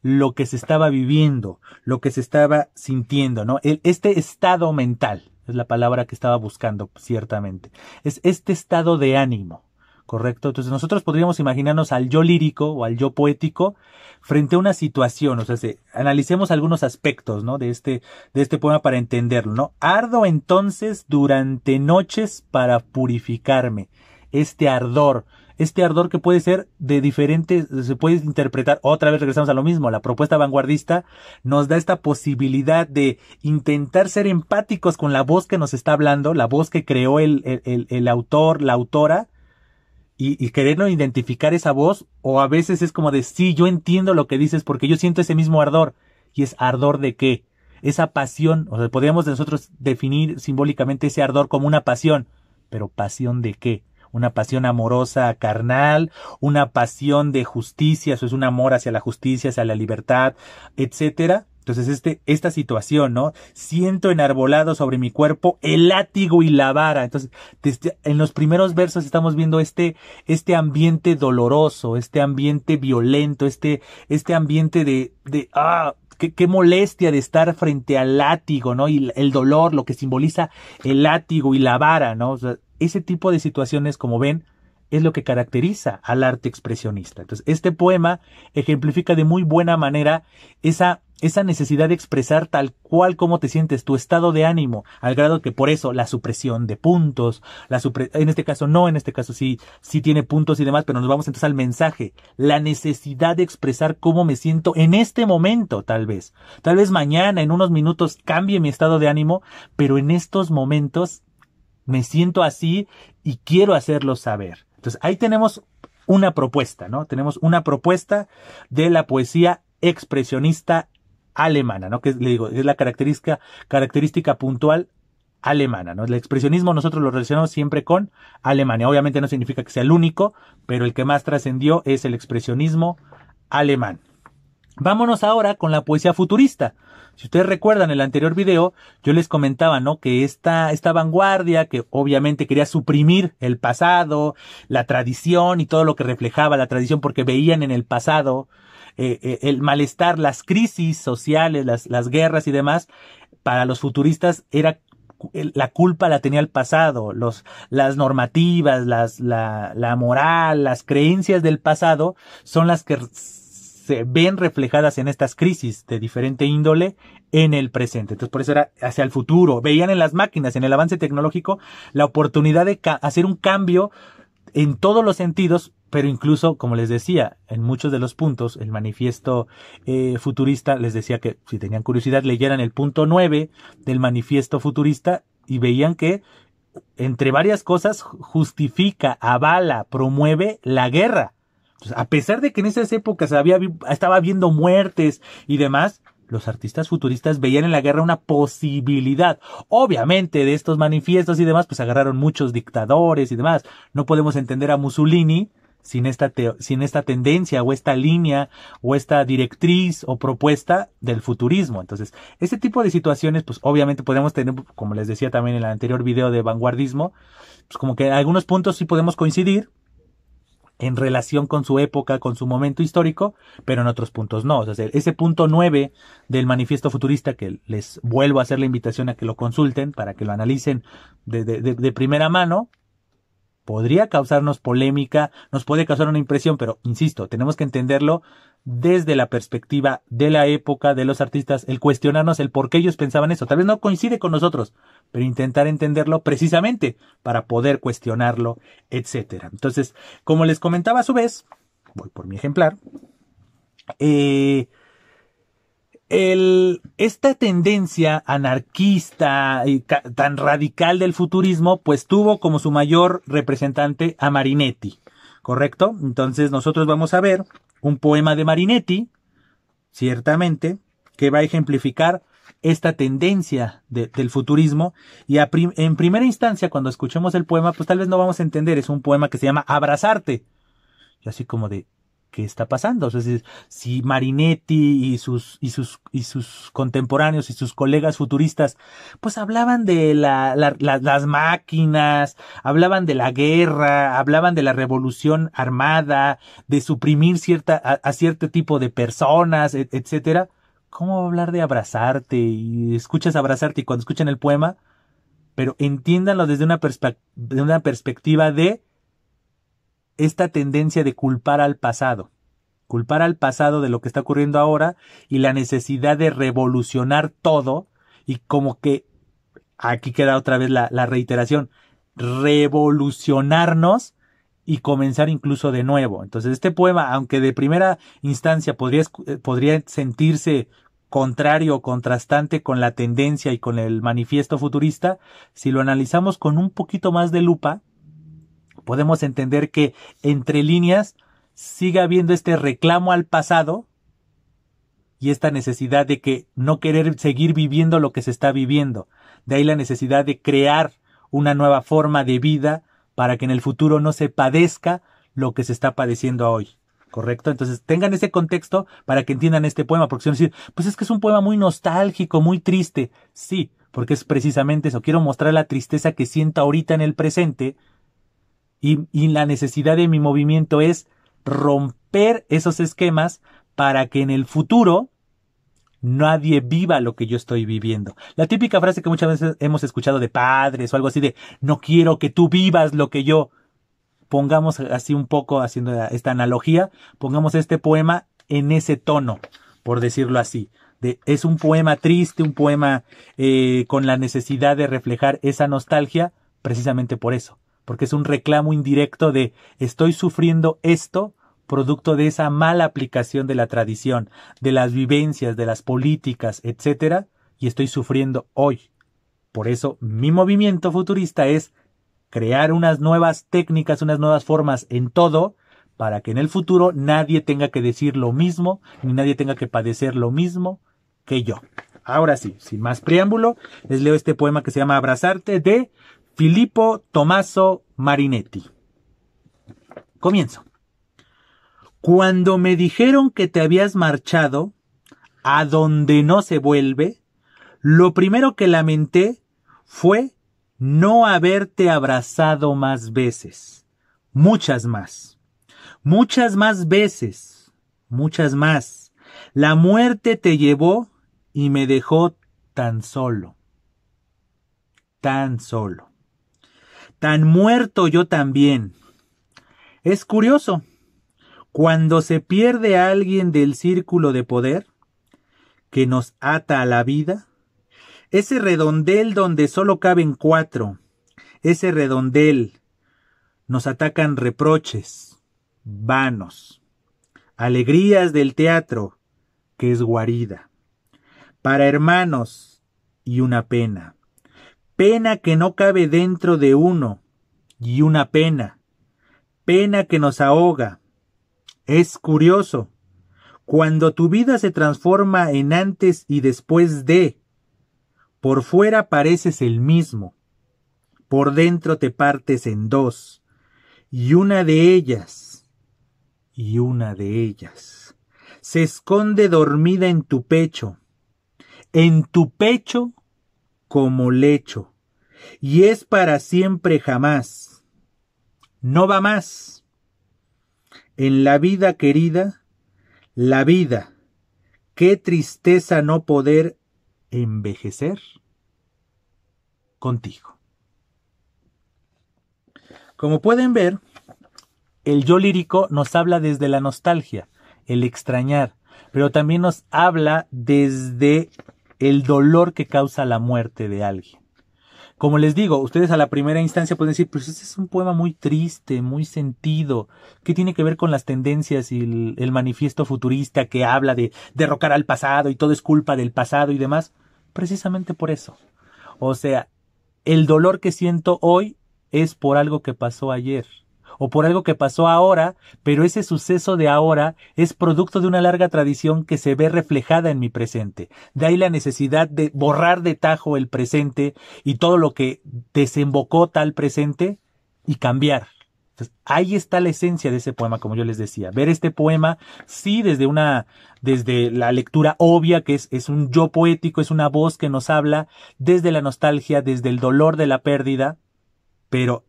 lo que se estaba viviendo, lo que se estaba sintiendo, ¿no? Este estado mental es la palabra que estaba buscando, ciertamente. Es este estado de ánimo. ¿correcto? Entonces nosotros podríamos imaginarnos al yo lírico o al yo poético frente a una situación, o sea, analicemos algunos aspectos, ¿no? De este, de este poema para entenderlo, ¿no? Ardo entonces durante noches para purificarme, este ardor, este ardor que puede ser de diferentes, se puede interpretar, otra vez regresamos a lo mismo, la propuesta vanguardista nos da esta posibilidad de intentar ser empáticos con la voz que nos está hablando, la voz que creó el, el, el autor, la autora, y, querer no identificar esa voz o a veces es como de sí, yo entiendo lo que dices porque yo siento ese mismo ardor. ¿Y es ardor de qué? Esa pasión, o sea, podríamos nosotros definir simbólicamente ese ardor como una pasión, pero pasión de qué? Una pasión amorosa, carnal, una pasión de justicia, eso es un amor hacia la justicia, hacia la libertad, etcétera, entonces, este, esta situación, ¿no? Siento enarbolado sobre mi cuerpo el látigo y la vara. Entonces, en los primeros versos estamos viendo este, este ambiente doloroso, este ambiente violento, este, este ambiente de, de, ah, qué, qué molestia de estar frente al látigo, ¿no? Y el dolor, lo que simboliza el látigo y la vara, ¿no? ese tipo de situaciones, como ven, es lo que caracteriza al arte expresionista. Entonces, este poema ejemplifica de muy buena manera esa esa necesidad de expresar tal cual como te sientes, tu estado de ánimo, al grado que por eso la supresión de puntos, la en este caso no, en este caso sí, sí tiene puntos y demás, pero nos vamos entonces al mensaje, la necesidad de expresar cómo me siento en este momento, tal vez. Tal vez mañana, en unos minutos, cambie mi estado de ánimo, pero en estos momentos me siento así y quiero hacerlo saber. Entonces ahí tenemos una propuesta, ¿no? Tenemos una propuesta de la poesía expresionista alemana, ¿no? Que le digo, es la característica, característica puntual alemana, ¿no? El expresionismo nosotros lo relacionamos siempre con Alemania. Obviamente no significa que sea el único, pero el que más trascendió es el expresionismo alemán. Vámonos ahora con la poesía futurista. Si ustedes recuerdan el anterior video, yo les comentaba, ¿no? Que esta, esta vanguardia, que obviamente quería suprimir el pasado, la tradición y todo lo que reflejaba la tradición porque veían en el pasado eh, eh, el malestar, las crisis sociales, las, guerras y demás, para los futuristas era la culpa la tenía el pasado, los, las normativas, las, la, la moral, las creencias del pasado son las que se ven reflejadas en estas crisis de diferente índole en el presente. Entonces, por eso era hacia el futuro. Veían en las máquinas, en el avance tecnológico, la oportunidad de hacer un cambio en todos los sentidos pero incluso, como les decía, en muchos de los puntos, el manifiesto eh, futurista les decía que si tenían curiosidad leyeran el punto 9 del manifiesto futurista y veían que, entre varias cosas, justifica, avala, promueve la guerra. a pesar de que en esas épocas había, estaba habiendo muertes y demás, los artistas futuristas veían en la guerra una posibilidad. Obviamente de estos manifiestos y demás, pues agarraron muchos dictadores y demás. No podemos entender a Mussolini sin esta, sin esta tendencia o esta línea o esta directriz o propuesta del futurismo. Entonces, ese tipo de situaciones, pues obviamente podemos tener, como les decía también en el anterior video de vanguardismo, pues como que en algunos puntos sí podemos coincidir en relación con su época, con su momento histórico, pero en otros puntos no. O sea, ese punto nueve del manifiesto futurista que les vuelvo a hacer la invitación a que lo consulten para que lo analicen de primera mano, podría causarnos polémica, nos puede causar una impresión, pero insisto, tenemos que entenderlo desde la perspectiva de la época, de los artistas, el cuestionarnos el por qué ellos pensaban eso. Tal vez no coincide con nosotros, pero intentar entenderlo precisamente para poder cuestionarlo, etc. Entonces, como les comentaba a su vez, voy por mi ejemplar, eh, el, esta tendencia anarquista y tan radical del futurismo, pues tuvo como su mayor representante a Marinetti, ¿correcto? Entonces nosotros vamos a ver un poema de Marinetti, ciertamente, que va a ejemplificar esta tendencia del futurismo y en primera instancia cuando escuchemos el poema pues tal vez no vamos a entender es un poema que se llama Abrazarte y así como de qué está pasando. O sea, si, Marinetti y sus, y sus, y sus contemporáneos y sus colegas futuristas, pues hablaban de las máquinas, hablaban de la guerra, hablaban de la revolución armada, de suprimir cierta, a, cierto tipo de personas, etcétera. ¿Cómo hablar de abrazarte? Y escuchas abrazarte y cuando escuchan el poema, pero entiéndanlo desde una perspectiva de esta tendencia de culpar al pasado, culpar al pasado de lo que está ocurriendo ahora y la necesidad de revolucionar todo y como que aquí queda otra vez la, reiteración, revolucionarnos y comenzar incluso de nuevo. Entonces este poema, aunque de primera instancia podría, eh, podría sentirse contrario o contrastante con la tendencia y con el manifiesto futurista, si lo analizamos con un poquito más de lupa, podemos entender que entre líneas sigue habiendo este reclamo al pasado y esta necesidad de que no querer seguir viviendo lo que se está viviendo. De ahí la necesidad de crear una nueva forma de vida para que en el futuro no se padezca lo que se está padeciendo hoy. ¿Correcto? Entonces tengan ese contexto para que entiendan este poema, porque si pues es que es un poema muy nostálgico, muy triste. Sí, porque es precisamente eso. Quiero mostrar la tristeza que siento ahorita en el presente, y, la necesidad de mi movimiento es romper esos esquemas para que en el futuro nadie viva lo que yo estoy viviendo. La típica frase que muchas veces hemos escuchado de padres o algo así de no quiero que tú vivas lo que yo. Pongamos así un poco, haciendo esta analogía, pongamos este poema en ese tono, por decirlo así. es un poema triste, un poema eh, con la necesidad de reflejar esa nostalgia, precisamente por eso, porque es un reclamo indirecto de estoy sufriendo esto producto de esa mala aplicación de la tradición, de las vivencias, de las políticas, etcétera, y estoy sufriendo hoy. Por eso mi movimiento futurista es crear unas nuevas técnicas, unas nuevas formas en todo, para que en el futuro nadie tenga que decir lo mismo, ni nadie tenga que padecer lo mismo que yo. Ahora sí, sin más preámbulo, les leo este poema que se llama Abrazarte de Filippo Tommaso Marinetti. Comienzo. Cuando me dijeron que te habías marchado a donde no se vuelve, lo primero que lamenté fue no haberte abrazado más veces. Muchas más. Muchas más veces. Muchas más. La muerte te llevó y me dejó tan solo. Tan solo tan muerto yo también. Es curioso, cuando se pierde alguien del círculo de poder, que nos ata a la vida, ese redondel donde solo caben cuatro, ese redondel, nos atacan reproches, vanos, alegrías del teatro, que es guarida, para hermanos y una pena pena que no cabe dentro de uno, y una pena, pena que nos ahoga. Es curioso, cuando tu vida se transforma en antes y después de, por fuera pareces el mismo, por dentro te partes en dos, y una de ellas, y una de ellas, se esconde dormida en tu pecho, en tu pecho como lecho, y es para siempre jamás. No va más. En la vida querida, la vida, qué tristeza no poder envejecer contigo. Como pueden ver, el yo lírico nos habla desde la nostalgia, el extrañar, pero también nos habla desde el dolor que causa la muerte de alguien. Como les digo, ustedes a la primera instancia pueden decir, pues este es un poema muy triste, muy sentido, ¿Qué tiene que ver con las tendencias y el manifiesto futurista que habla de derrocar al pasado y todo es culpa del pasado y demás? Precisamente por eso. O sea, el dolor que siento hoy es por algo que pasó ayer o por algo que pasó ahora, pero ese suceso de ahora es producto de una larga tradición que se ve reflejada en mi presente. De ahí la necesidad de borrar de tajo el presente y todo lo que desembocó tal presente y cambiar. ahí está la esencia de ese poema, como yo les decía. Ver este poema, sí, desde una, desde la lectura obvia, que es, es un yo poético, es una voz que nos habla desde la nostalgia, desde el dolor de la pérdida, pero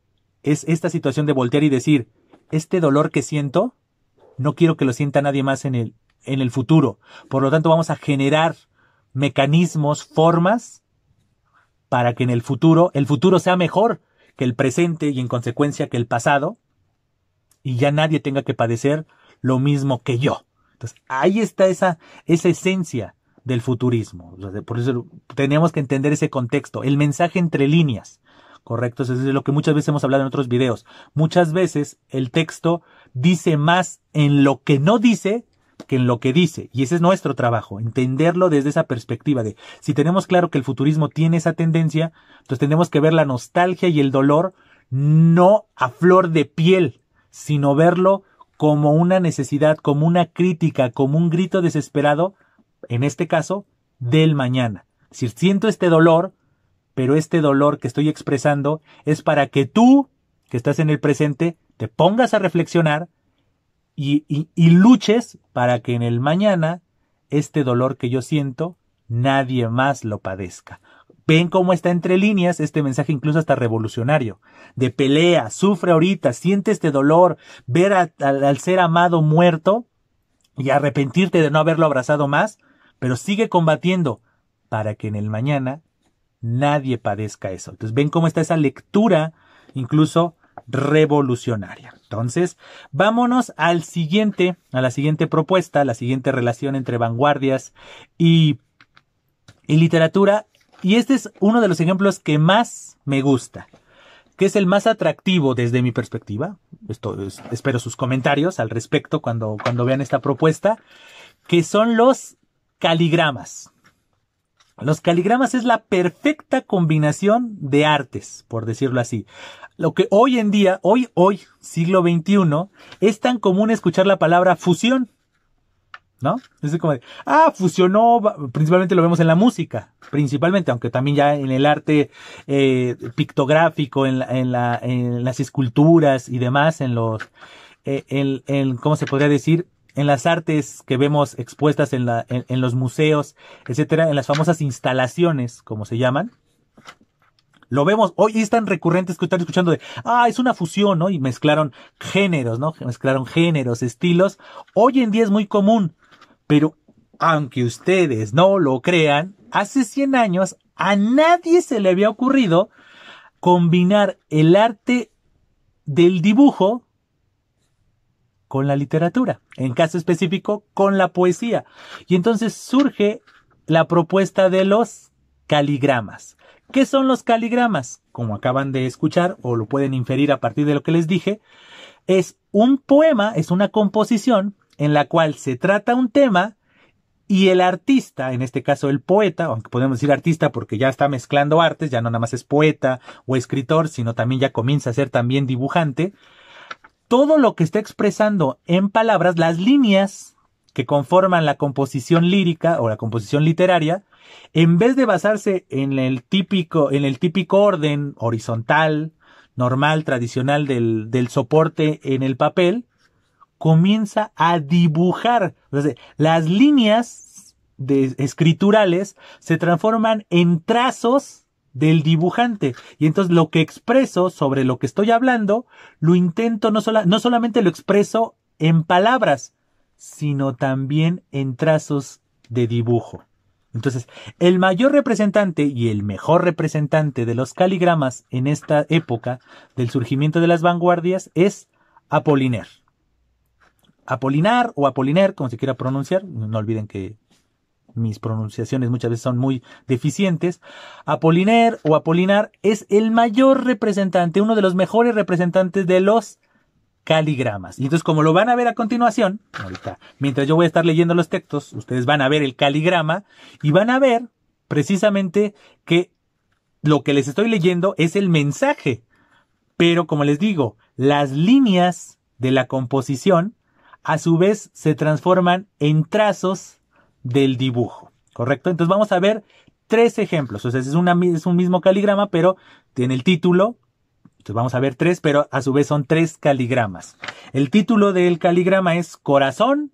es esta situación de voltear y decir, este dolor que siento, no quiero que lo sienta nadie más en el, en el futuro. Por lo tanto, vamos a generar mecanismos, formas, para que en el futuro, el futuro sea mejor que el presente y en consecuencia que el pasado, y ya nadie tenga que padecer lo mismo que yo. Entonces, ahí está esa, esa esencia del futurismo. Por eso tenemos que entender ese contexto, el mensaje entre líneas. ¿correcto? Eso es lo que muchas veces hemos hablado en otros videos. Muchas veces el texto dice más en lo que no dice que en lo que dice. Y ese es nuestro trabajo, entenderlo desde esa perspectiva de si tenemos claro que el futurismo tiene esa tendencia, entonces tenemos que ver la nostalgia y el dolor no a flor de piel, sino verlo como una necesidad, como una crítica, como un grito desesperado, en este caso, del mañana. Si siento este dolor, pero este dolor que estoy expresando es para que tú, que estás en el presente, te pongas a reflexionar y, luches para que en el mañana este dolor que yo siento nadie más lo padezca. Ven cómo está entre líneas este mensaje incluso hasta revolucionario. De pelea, sufre ahorita, siente este dolor, ver al ser amado muerto y arrepentirte de no haberlo abrazado más, pero sigue combatiendo para que en el mañana nadie padezca eso. Entonces ven cómo está esa lectura, incluso revolucionaria. Entonces, vámonos al siguiente, a la siguiente propuesta, la siguiente relación entre vanguardias y, y literatura. Y este es uno de los ejemplos que más me gusta, que es el más atractivo desde mi perspectiva. Esto es, espero sus comentarios al respecto cuando, cuando vean esta propuesta, que son los caligramas. Los caligramas es la perfecta combinación de artes, por decirlo así. Lo que hoy en día, hoy, hoy, siglo XXI, es tan común escuchar la palabra fusión. ¿No? Es como, ah, fusionó, principalmente lo vemos en la música, principalmente, aunque también ya en el arte eh, pictográfico, en, en, las esculturas y demás, en los, eh, en, en, ¿cómo se podría decir? en las artes que vemos expuestas en, la, en, los museos, etcétera, en las famosas instalaciones, como se llaman. Lo vemos, hoy es tan recurrente que están escuchando de, ah, es una fusión, ¿no? Y mezclaron géneros, ¿no? Mezclaron géneros, estilos. Hoy en día es muy común, pero aunque ustedes no lo crean, hace 100 años a nadie se le había ocurrido combinar el arte del dibujo con la literatura, en caso específico con la poesía. Y entonces surge la propuesta de los caligramas. ¿Qué son los caligramas? Como acaban de escuchar o lo pueden inferir a partir de lo que les dije, es un poema, es una composición en la cual se trata un tema y el artista, en este caso el poeta, aunque podemos decir artista porque ya está mezclando artes, ya no nada más es poeta o escritor, sino también ya comienza a ser también dibujante, todo lo que está expresando en palabras, las líneas que conforman la composición lírica o la composición literaria, en vez de basarse en el típico, en el típico orden horizontal, normal, tradicional del, del soporte en el papel, comienza a dibujar. las líneas escriturales se transforman en trazos del dibujante. Y entonces lo que expreso sobre lo que estoy hablando, lo intento, no, no solamente lo expreso en palabras, sino también en trazos de dibujo. Entonces, el mayor representante y el mejor representante de los caligramas en esta época del surgimiento de las vanguardias es Apolinar. Apolinar o Apoliner, como se quiera pronunciar, no olviden que mis pronunciaciones muchas veces son muy deficientes, Apoliner o Apolinar es el mayor representante, uno de los mejores representantes de los caligramas. Y entonces, como lo van a ver a continuación, ahorita, mientras yo voy a estar leyendo los textos, ustedes van a ver el caligrama y van a ver precisamente que lo que les estoy leyendo es el mensaje. Pero como les digo, las líneas de la composición a su vez se transforman en trazos del dibujo, ¿correcto? Entonces vamos a ver tres ejemplos, o es, una, es un mismo caligrama, pero tiene el título, entonces vamos a ver tres, pero a su vez son tres caligramas. El título del caligrama es corazón,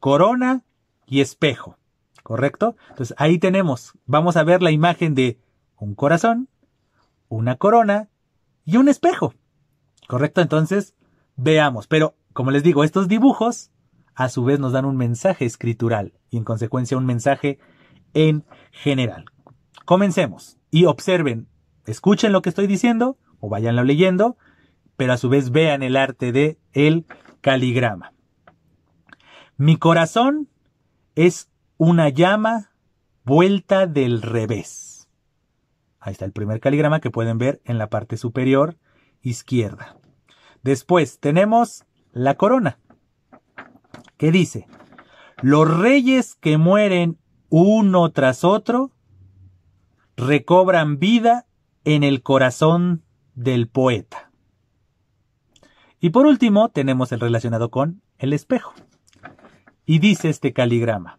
corona y espejo, ¿correcto? Entonces ahí tenemos, vamos a ver la imagen de un corazón, una corona y un espejo, ¿correcto? Entonces veamos, pero como les digo, estos dibujos a su vez nos dan un mensaje escritural y en consecuencia un mensaje en general. Comencemos y observen, escuchen lo que estoy diciendo o váyanlo leyendo, pero a su vez vean el arte de el caligrama. Mi corazón es una llama vuelta del revés. Ahí está el primer caligrama que pueden ver en la parte superior izquierda. Después tenemos la corona, que dice, los reyes que mueren uno tras otro recobran vida en el corazón del poeta. Y por último tenemos el relacionado con el espejo. Y dice este caligrama.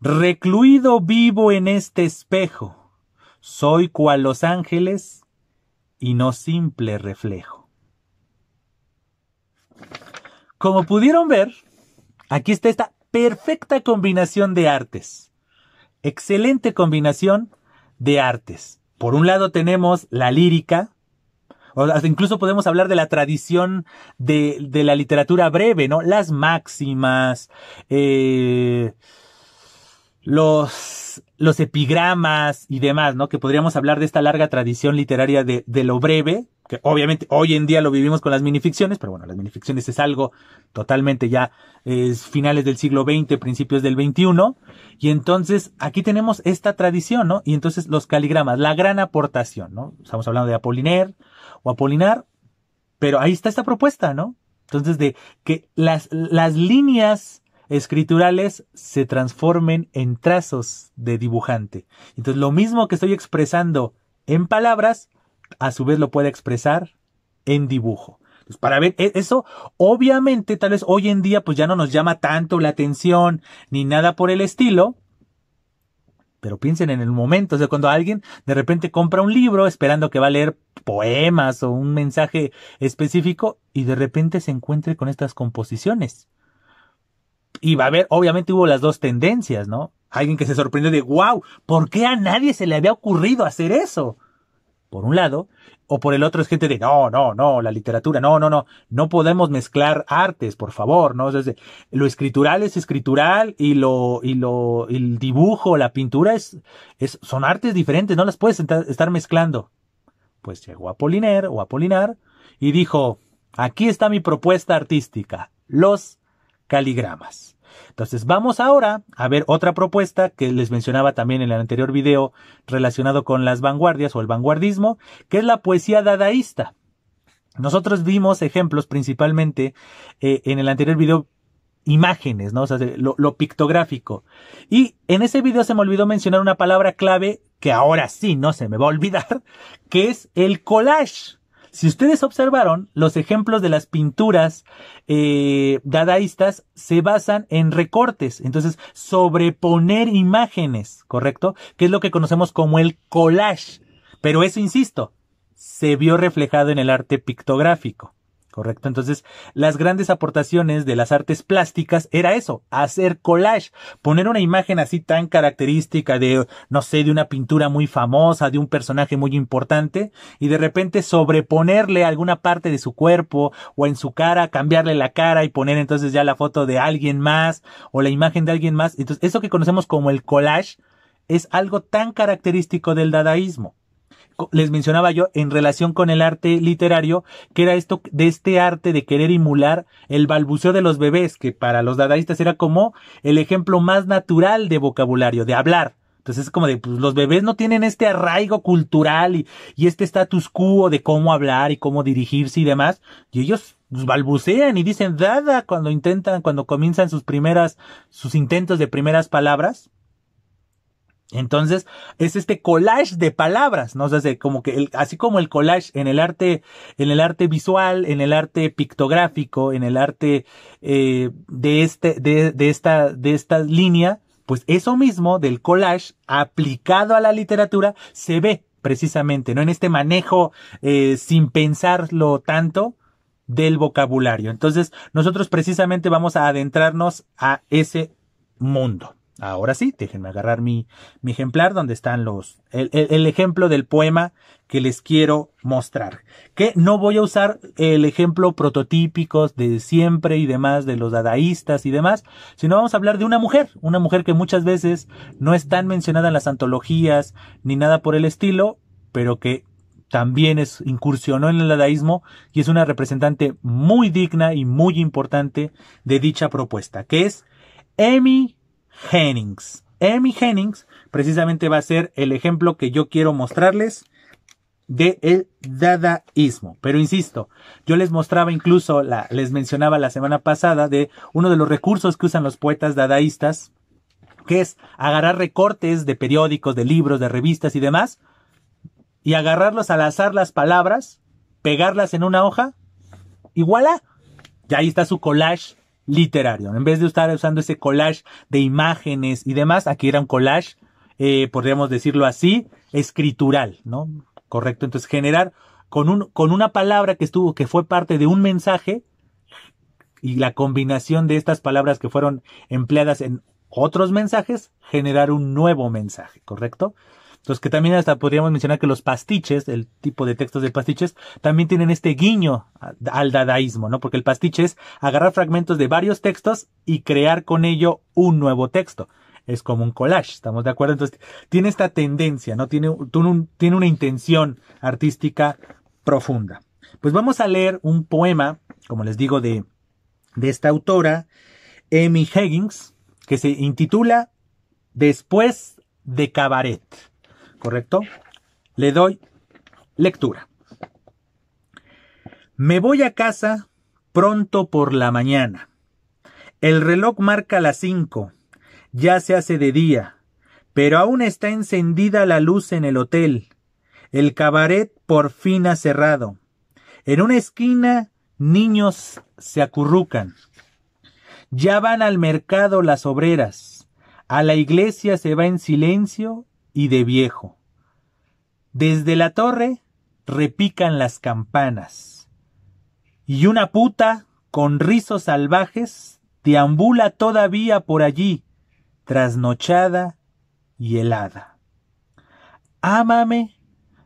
Recluido vivo en este espejo, soy cual los ángeles y no simple reflejo. Como pudieron ver, Aquí está esta perfecta combinación de artes. Excelente combinación de artes. Por un lado tenemos la lírica, o incluso podemos hablar de la tradición de, la literatura breve, ¿no? Las máximas, eh, los los epigramas y demás, ¿no? Que podríamos hablar de esta larga tradición literaria de, de lo breve, que obviamente hoy en día lo vivimos con las minificciones, pero bueno, las minificciones es algo totalmente ya es finales del siglo XX, principios del XXI, y entonces aquí tenemos esta tradición, ¿no? Y entonces los caligramas, la gran aportación, ¿no? Estamos hablando de Apoliner o Apolinar, pero ahí está esta propuesta, ¿no? Entonces de que las, las líneas escriturales se transformen en trazos de dibujante. Entonces, lo mismo que estoy expresando en palabras, a su vez lo puede expresar en dibujo. Entonces, para ver, e, eso obviamente tal vez hoy en día pues ya no nos llama tanto la atención ni nada por el estilo. Pero piensen en el momento, o sea, cuando alguien de repente compra un libro esperando que va a leer poemas o un mensaje específico y de repente se encuentre con estas composiciones. Y va a haber, obviamente hubo las dos tendencias, ¿no? Alguien que se sorprendió de, wow, ¿por qué a nadie se le había ocurrido hacer eso? Por un lado, o por el otro es gente de, no, no, no, la literatura, no, no, no, no podemos mezclar artes, por favor, ¿no? lo escritural es escritural y lo, y lo, el dibujo, la pintura es, es, son artes diferentes, no las puedes estar mezclando. Pues llegó Apolinar o Apolinar y dijo, aquí está mi propuesta artística, los caligramas. Entonces vamos ahora a ver otra propuesta que les mencionaba también en el anterior video relacionado con las vanguardias o el vanguardismo, que es la poesía dadaísta. Nosotros vimos ejemplos principalmente eh, en el anterior video imágenes, ¿no? O sea, lo, lo, pictográfico. Y en ese video se me olvidó mencionar una palabra clave que ahora sí no se me va a olvidar, [LAUGHS] que es el collage. Si ustedes observaron, los ejemplos de las pinturas eh, dadaístas se basan en recortes, entonces sobreponer imágenes, ¿correcto? Que es lo que conocemos como el collage. Pero eso, insisto, se vio reflejado en el arte pictográfico. Correcto. Entonces, las grandes aportaciones de las artes plásticas era eso, hacer collage, poner una imagen así tan característica de, no sé, de una pintura muy famosa, de un personaje muy importante, y de repente sobreponerle alguna parte de su cuerpo o en su cara, cambiarle la cara y poner entonces ya la foto de alguien más o la imagen de alguien más. Entonces, eso que conocemos como el collage es algo tan característico del dadaísmo les mencionaba yo en relación con el arte literario, que era esto de este arte de querer emular el balbuceo de los bebés, que para los dadaístas era como el ejemplo más natural de vocabulario, de hablar. Entonces es como de, pues los bebés no tienen este arraigo cultural y, este status quo de cómo hablar y cómo dirigirse y demás. Y ellos pues, balbucean y dicen dada cuando intentan, cuando comienzan sus primeras, sus intentos de primeras palabras. Entonces, es este collage de palabras, ¿no? como que así como el collage en el arte, en el arte visual, en el arte pictográfico, en el arte eh, de este, de, de esta, de esta línea, pues eso mismo del collage aplicado a la literatura se ve precisamente, ¿no? En este manejo eh, sin pensarlo tanto del vocabulario. Entonces, nosotros precisamente vamos a adentrarnos a ese mundo. Ahora sí, déjenme agarrar mi, mi ejemplar donde están los, el, el, ejemplo del poema que les quiero mostrar. Que no voy a usar el ejemplo prototípico de siempre y demás de los dadaístas y demás, sino vamos a hablar de una mujer, una mujer que muchas veces no es tan mencionada en las antologías ni nada por el estilo, pero que también es, incursionó en el dadaísmo y es una representante muy digna y muy importante de dicha propuesta, que es Emi. Hennings. Amy Hennings precisamente va a ser el ejemplo que yo quiero mostrarles de el dadaísmo. Pero insisto, yo les mostraba incluso, la, les mencionaba la semana pasada de uno de los recursos que usan los poetas dadaístas, que es agarrar recortes de periódicos, de libros, de revistas y demás, y agarrarlos al azar las palabras, pegarlas en una hoja, y ya ahí está su collage literario. En vez de estar usando ese collage de imágenes y demás, aquí era un collage, eh, podríamos decirlo así, escritural, ¿no? Correcto. Entonces, generar con, un, con una palabra que estuvo, que fue parte de un mensaje, y la combinación de estas palabras que fueron empleadas en otros mensajes, generar un nuevo mensaje, ¿correcto? Entonces, que también hasta podríamos mencionar que los pastiches, el tipo de textos de pastiches, también tienen este guiño al dadaísmo, ¿no? Porque el pastiche es agarrar fragmentos de varios textos y crear con ello un nuevo texto. Es como un collage, ¿estamos de acuerdo? Entonces, tiene esta tendencia, ¿no? Tiene, tiene una intención artística profunda. Pues vamos a leer un poema, como les digo, de, esta autora, Amy Higgins, que se intitula Después de Cabaret. ¿correcto? Le doy lectura. Me voy a casa pronto por la mañana. El reloj marca las cinco. Ya se hace de día, pero aún está encendida la luz en el hotel. El cabaret por fin ha cerrado. En una esquina niños se acurrucan. Ya van al mercado las obreras. A la iglesia se va en silencio y de viejo. Desde la torre repican las campanas. Y una puta con rizos salvajes deambula todavía por allí, trasnochada y helada. Ámame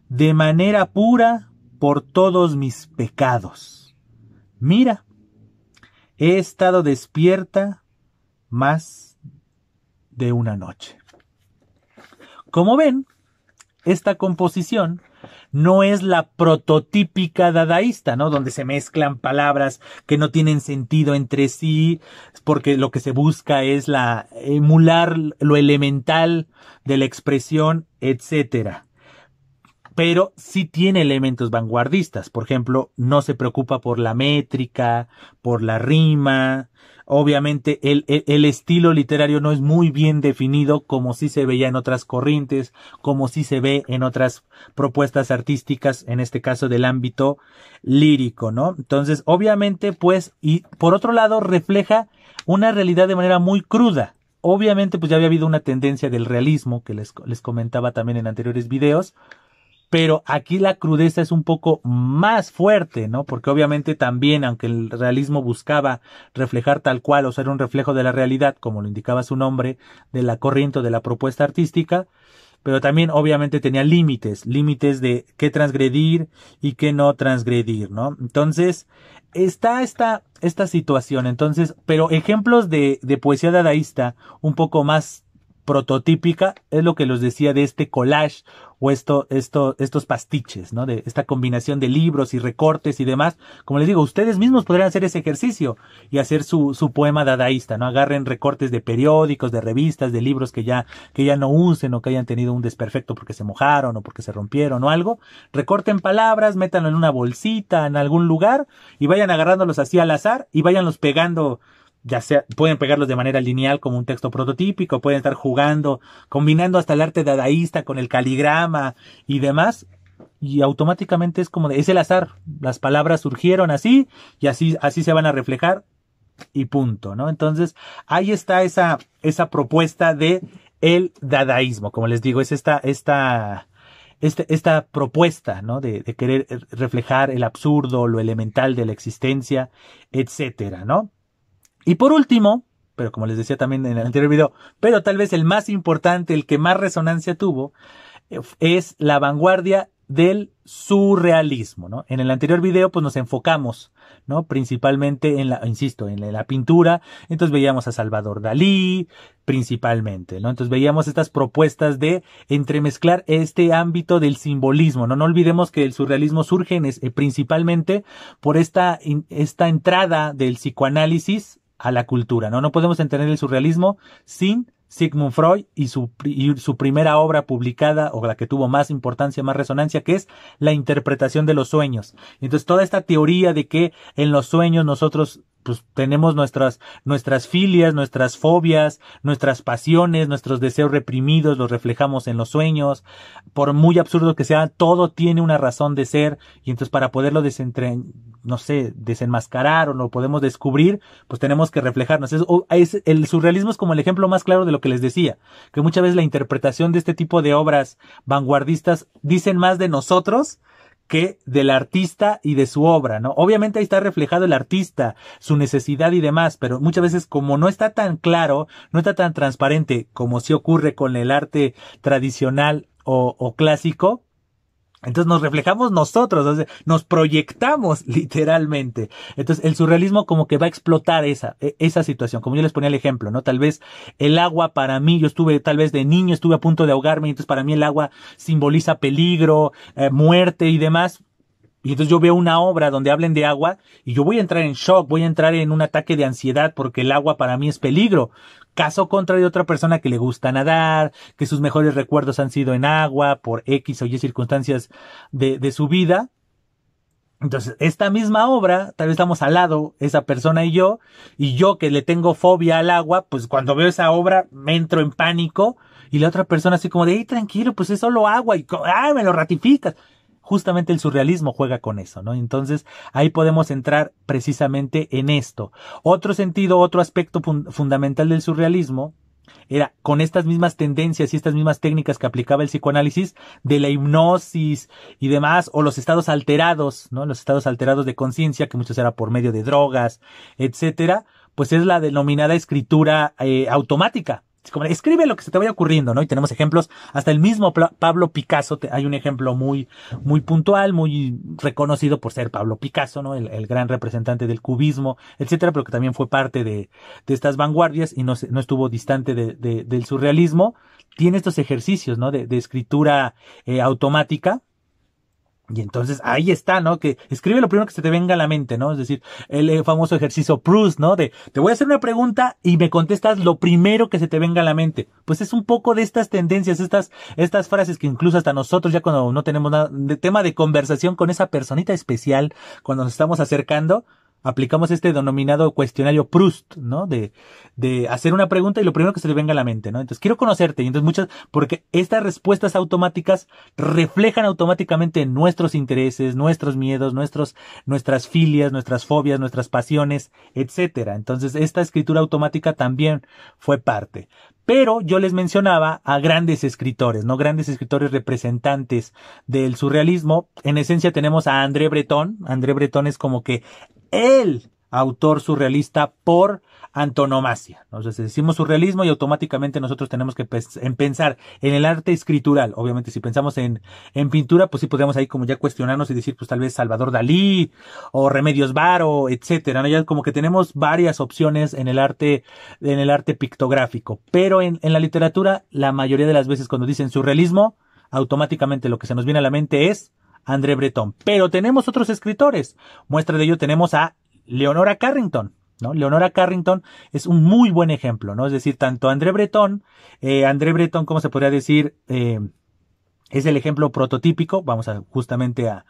de manera pura por todos mis pecados. Mira, he estado despierta más de una noche. Como ven, esta composición no es la prototípica dadaísta, ¿no? Donde se mezclan palabras que no tienen sentido entre sí, porque lo que se busca es la emular lo elemental de la expresión, etc. Pero sí tiene elementos vanguardistas, por ejemplo, no se preocupa por la métrica, por la rima, Obviamente el, el, estilo literario no es muy bien definido como si se veía en otras corrientes, como si se ve en otras propuestas artísticas, en este caso del ámbito lírico, ¿no? Entonces, obviamente, pues, y por otro lado, refleja una realidad de manera muy cruda. Obviamente, pues ya había habido una tendencia del realismo que les, les comentaba también en anteriores videos, pero aquí la crudeza es un poco más fuerte, ¿no? Porque obviamente también, aunque el realismo buscaba reflejar tal cual o ser un reflejo de la realidad, como lo indicaba su nombre, de la corriente o de la propuesta artística, pero también obviamente tenía límites, límites de qué transgredir y qué no transgredir, ¿no? Entonces, está esta, esta situación, entonces, pero ejemplos de, de poesía dadaísta un poco más prototípica es lo que los decía de este collage o esto, esto, estos pastiches, ¿no? De esta combinación de libros y recortes y demás. Como les digo, ustedes mismos podrían hacer ese ejercicio y hacer su, su poema dadaísta, ¿no? Agarren recortes de periódicos, de revistas, de libros que ya, que ya no usen o que hayan tenido un desperfecto porque se mojaron o porque se rompieron o algo. Recorten palabras, métanlo en una bolsita, en algún lugar y vayan agarrándolos así al azar y vayanlos pegando ya sea, pueden pegarlos de manera lineal como un texto prototípico, pueden estar jugando, combinando hasta el arte dadaísta con el caligrama y demás, y automáticamente es como de, es el azar, las palabras surgieron así, y así, así se van a reflejar, y punto, ¿no? Entonces, ahí está esa, esa propuesta de el dadaísmo, como les digo, es esta, esta, esta, esta propuesta, ¿no? De, de querer reflejar el absurdo, lo elemental de la existencia, etcétera, ¿no? Y por último, pero como les decía también en el anterior video, pero tal vez el más importante, el que más resonancia tuvo, eh, es la vanguardia del surrealismo, ¿no? En el anterior video, pues nos enfocamos, ¿no? Principalmente en la, insisto, en la, pintura. Entonces veíamos a Salvador Dalí, principalmente, ¿no? Entonces veíamos estas propuestas de entremezclar este ámbito del simbolismo, ¿no? No olvidemos que el surrealismo surge eh, principalmente por esta, esta entrada del psicoanálisis a la cultura, ¿no? No podemos entender el surrealismo sin Sigmund Freud y su, y su, primera obra publicada o la que tuvo más importancia, más resonancia, que es la interpretación de los sueños. Entonces, toda esta teoría de que en los sueños nosotros pues, tenemos nuestras, nuestras filias, nuestras fobias, nuestras pasiones, nuestros deseos reprimidos, los reflejamos en los sueños. Por muy absurdo que sea, todo tiene una razón de ser y entonces para poderlo desentrañar no sé, desenmascarar o no podemos descubrir, pues tenemos que reflejarnos. el surrealismo es como el ejemplo más claro de lo que les decía, que muchas veces la interpretación de este tipo de obras vanguardistas dicen más de nosotros que del artista y de su obra, ¿no? Obviamente ahí está reflejado el artista, su necesidad y demás, pero muchas veces como no está tan claro, no está tan transparente como si ocurre con el arte tradicional o clásico, entonces nos reflejamos nosotros, nos proyectamos [LAUGHS] literalmente. Entonces el surrealismo como que va a explotar esa, e, esa situación, como yo les ponía el ejemplo, ¿no? Tal vez el agua para mí, yo estuve tal vez de niño, estuve a punto de ahogarme, entonces para mí el agua simboliza peligro, eh, muerte y demás. Y entonces yo veo una obra donde hablen de agua y yo voy a entrar en shock, voy a entrar en un ataque de ansiedad porque el agua para mí es peligro. Caso contrario, otra persona que le gusta nadar, que sus mejores recuerdos han sido en agua, por X o Y circunstancias de, su vida. Entonces, esta misma obra, tal vez estamos al lado, esa persona y yo, y yo que le tengo fobia al agua, pues cuando veo esa obra me entro en pánico, y la otra persona así como de, tranquilo, pues es solo agua, y, ah, me lo ratificas justamente el surrealismo juega con eso, ¿no? Entonces ahí podemos entrar precisamente en esto. Otro sentido, otro aspecto fundamental del surrealismo era con estas mismas tendencias y estas mismas técnicas que aplicaba el psicoanálisis de la hipnosis y demás, o los estados alterados, ¿no? Los estados alterados de conciencia, que muchos era por medio de drogas, etcétera, pues es la denominada escritura eh, automática, escribe lo que se te vaya ocurriendo, ¿no? Y tenemos ejemplos, hasta el mismo Pablo Picasso, hay un ejemplo muy, muy puntual, muy reconocido por ser Pablo Picasso, ¿no? El, gran representante del cubismo, etcétera, pero que también fue parte de, de estas vanguardias y no, no estuvo distante del surrealismo. Tiene estos ejercicios, ¿no? De, escritura eh, automática, y entonces ahí está, ¿no? Que escribe lo primero que se te venga a la mente, ¿no? Es decir, el eh, famoso ejercicio Proust, ¿no? De te voy a hacer una pregunta y me contestas lo primero que se te venga a la mente. Pues es un poco de estas tendencias, estas, estas frases que incluso hasta nosotros ya cuando no tenemos nada de tema de conversación con esa personita especial, cuando nos estamos acercando, aplicamos este denominado cuestionario Proust, ¿no? De, de hacer una pregunta y lo primero que se le venga a la mente, ¿no? Entonces, quiero conocerte. Y entonces muchas, porque estas respuestas automáticas reflejan automáticamente nuestros intereses, nuestros miedos, nuestros, nuestras filias, nuestras fobias, nuestras pasiones, etcétera. Entonces, esta escritura automática también fue parte. Pero yo les mencionaba a grandes escritores, ¿no? Grandes escritores representantes del surrealismo. En esencia tenemos a André Breton. André Breton es como que el autor surrealista por antonomasia. Entonces decimos surrealismo y automáticamente nosotros tenemos que pensar en el arte escritural. Obviamente si pensamos en, en pintura, pues sí podríamos ahí como ya cuestionarnos y decir pues tal vez Salvador Dalí o Remedios Varo, etcétera. ¿no? Ya como que tenemos varias opciones en el arte, en el arte pictográfico. Pero en, en la literatura, la mayoría de las veces cuando dicen surrealismo, automáticamente lo que se nos viene a la mente es André Breton. Pero tenemos otros escritores. Muestra de ello tenemos a Leonora Carrington. ¿no? Leonora Carrington es un muy buen ejemplo, ¿no? Es decir, tanto André Breton, eh, André Breton, ¿cómo se podría decir? Eh, es el ejemplo prototípico. Vamos justamente a,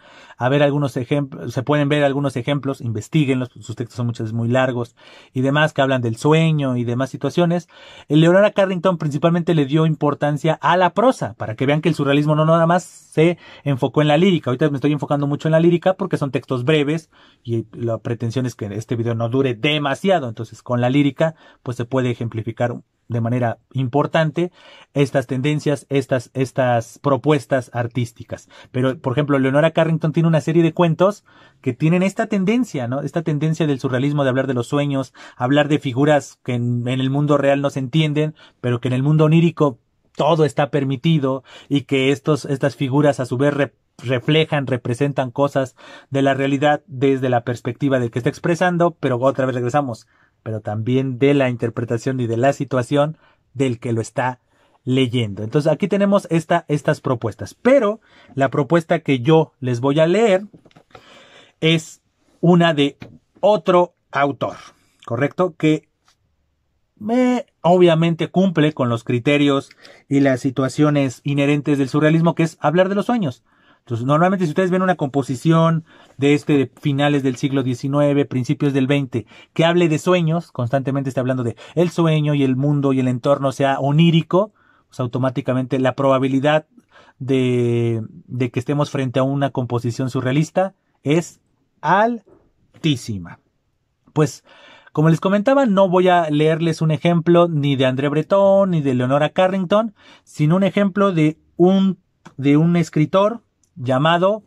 ver algunos ejemplos. Se pueden ver algunos ejemplos, investiguenlos. Pues, sus textos son muchas veces muy largos y demás, que hablan del sueño y demás situaciones. El Leonora Carrington principalmente le dio importancia a la prosa, para que vean que el surrealismo no nada más se enfocó en la lírica. Ahorita me estoy enfocando mucho en la lírica porque son textos breves y la pretensión es que este video no dure demasiado. Entonces, con la lírica, pues se puede ejemplificar de manera importante estas tendencias, estas, estas propuestas artísticas. Pero, por ejemplo, Leonora Carrington tiene una serie de cuentos que tienen esta tendencia, ¿no? Esta tendencia del surrealismo de hablar de los sueños, hablar de figuras que en, el mundo real no se entienden, pero que en el mundo onírico todo está permitido y que estos, estas figuras a su vez reflejan, representan cosas de la realidad desde la perspectiva del que está expresando, pero otra vez regresamos pero también de la interpretación y de la situación del que lo está leyendo. Entonces aquí tenemos esta, estas propuestas, pero la propuesta que yo les voy a leer es una de otro autor, ¿correcto? Que me, obviamente cumple con los criterios y las situaciones inherentes del surrealismo, que es hablar de los sueños. Entonces, normalmente si ustedes ven una composición de este finales del siglo XIX, principios del XX, que hable de sueños, constantemente está hablando de el sueño y el mundo y el entorno sea onírico, pues automáticamente la probabilidad de, de que estemos frente a una composición surrealista es altísima. Pues, como les comentaba, no voy a leerles un ejemplo ni de André Breton ni de Leonora Carrington, sino un ejemplo de un, de un escritor llamado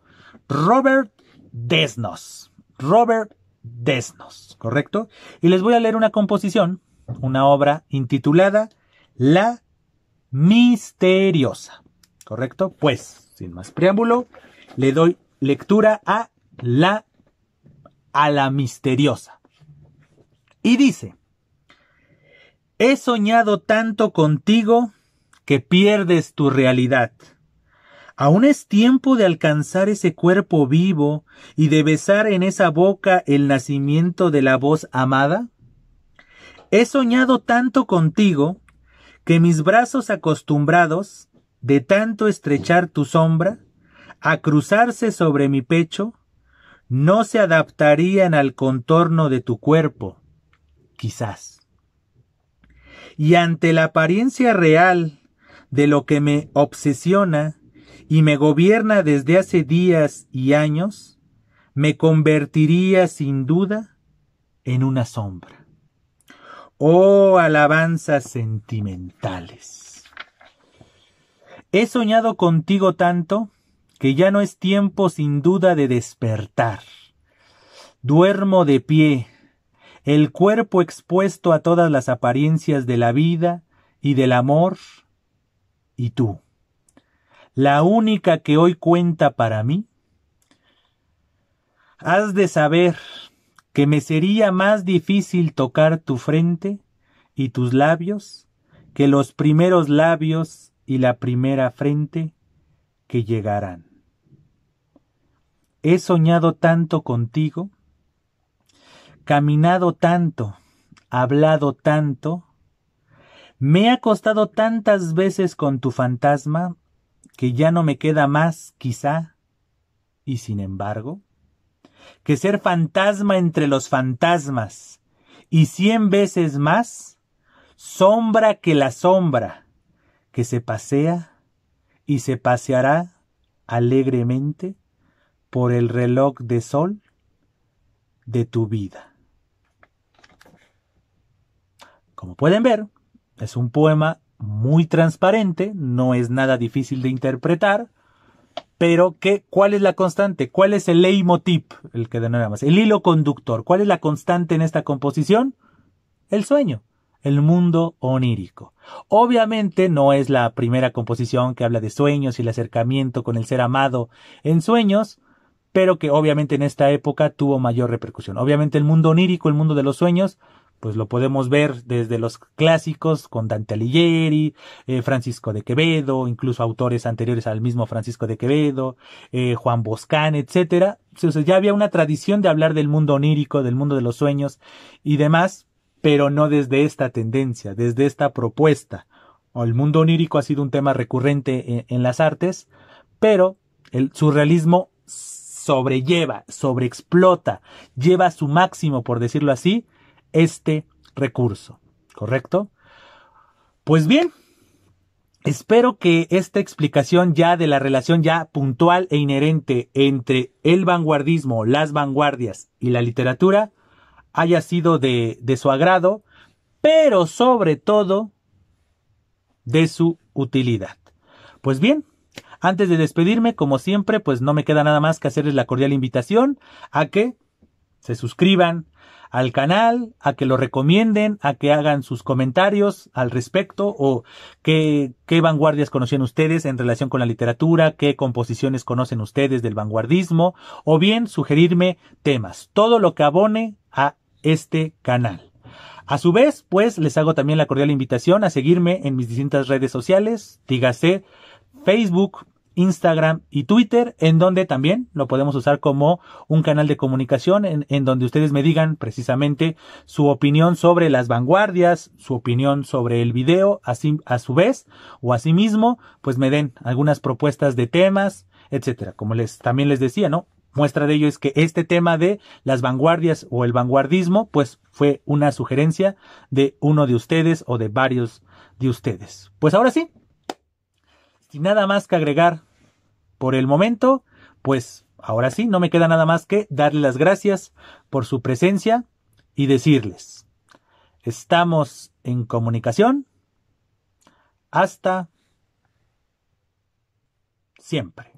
Robert Desnos. Robert Desnos, ¿correcto? Y les voy a leer una composición, una obra intitulada La Misteriosa, ¿correcto? Pues, sin más preámbulo, le doy lectura a la a la misteriosa. Y dice, he soñado tanto contigo que pierdes tu realidad. Aún es tiempo de alcanzar ese cuerpo vivo y de besar en esa boca el nacimiento de la voz amada? He soñado tanto contigo que mis brazos acostumbrados, de tanto estrechar tu sombra, a cruzarse sobre mi pecho, no se adaptarían al contorno de tu cuerpo, quizás. Y ante la apariencia real de lo que me obsesiona, y me gobierna desde hace días y años, me convertiría sin duda en una sombra. Oh, alabanzas sentimentales. He soñado contigo tanto que ya no es tiempo sin duda de despertar. Duermo de pie, el cuerpo expuesto a todas las apariencias de la vida y del amor, y tú la única que hoy cuenta para mí? Has de saber que me sería más difícil tocar tu frente y tus labios que los primeros labios y la primera frente que llegarán. He soñado tanto contigo, caminado tanto, hablado tanto, me he acostado tantas veces con tu fantasma que ya no me queda más, quizá, y sin embargo, que ser fantasma entre los fantasmas, y cien veces más, sombra que la sombra, que se pasea y se paseará alegremente por el reloj de sol de tu vida. Como pueden ver, es un poema muy transparente, no es nada difícil de interpretar, pero ¿qué, ¿cuál es la constante? ¿Cuál es el leitmotiv? El que denominamos, el hilo conductor. ¿Cuál es la constante en esta composición? El sueño, el mundo onírico. Obviamente no es la primera composición que habla de sueños y el acercamiento con el ser amado en sueños, pero que obviamente en esta época tuvo mayor repercusión. Obviamente el mundo onírico, el mundo de los sueños, pues lo podemos ver desde los clásicos con Dante Alighieri, eh, Francisco de Quevedo, incluso autores anteriores al mismo Francisco de Quevedo, eh, Juan Boscán, etcétera. ya había una tradición de hablar del mundo onírico, del mundo de los sueños y demás, pero no desde esta tendencia, desde esta propuesta. El mundo onírico ha sido un tema recurrente en, en las artes, pero el surrealismo sobrelleva, sobreexplota, lleva a su máximo, por decirlo así, este recurso, ¿correcto? Pues bien, espero que esta explicación ya de la relación ya puntual e inherente entre el vanguardismo, las vanguardias y la literatura haya sido de, su agrado, pero sobre todo de su utilidad. Pues bien, antes de despedirme, como siempre, pues no me queda nada más que hacerles la cordial invitación a que se suscriban, al canal, a que lo recomienden, a que hagan sus comentarios al respecto o qué, vanguardias conocían ustedes en relación con la literatura, qué composiciones conocen ustedes del vanguardismo o bien sugerirme temas, todo lo que abone a este canal. A su vez, pues les hago también la cordial invitación a seguirme en mis distintas redes sociales, dígase Facebook, Instagram y Twitter, en donde también lo podemos usar como un canal de comunicación, en, donde ustedes me digan precisamente su opinión sobre las vanguardias, su opinión sobre el video, así, a su vez, o asimismo, pues me den algunas propuestas de temas, etcétera. Como les, también les decía, ¿no? Muestra de ello es que este tema de las vanguardias o el vanguardismo, pues fue una sugerencia de uno de ustedes o de varios de ustedes. Pues ahora sí, sin nada más que agregar por el momento, pues ahora sí, no me queda nada más que darle las gracias por su presencia y decirles, estamos en comunicación hasta siempre.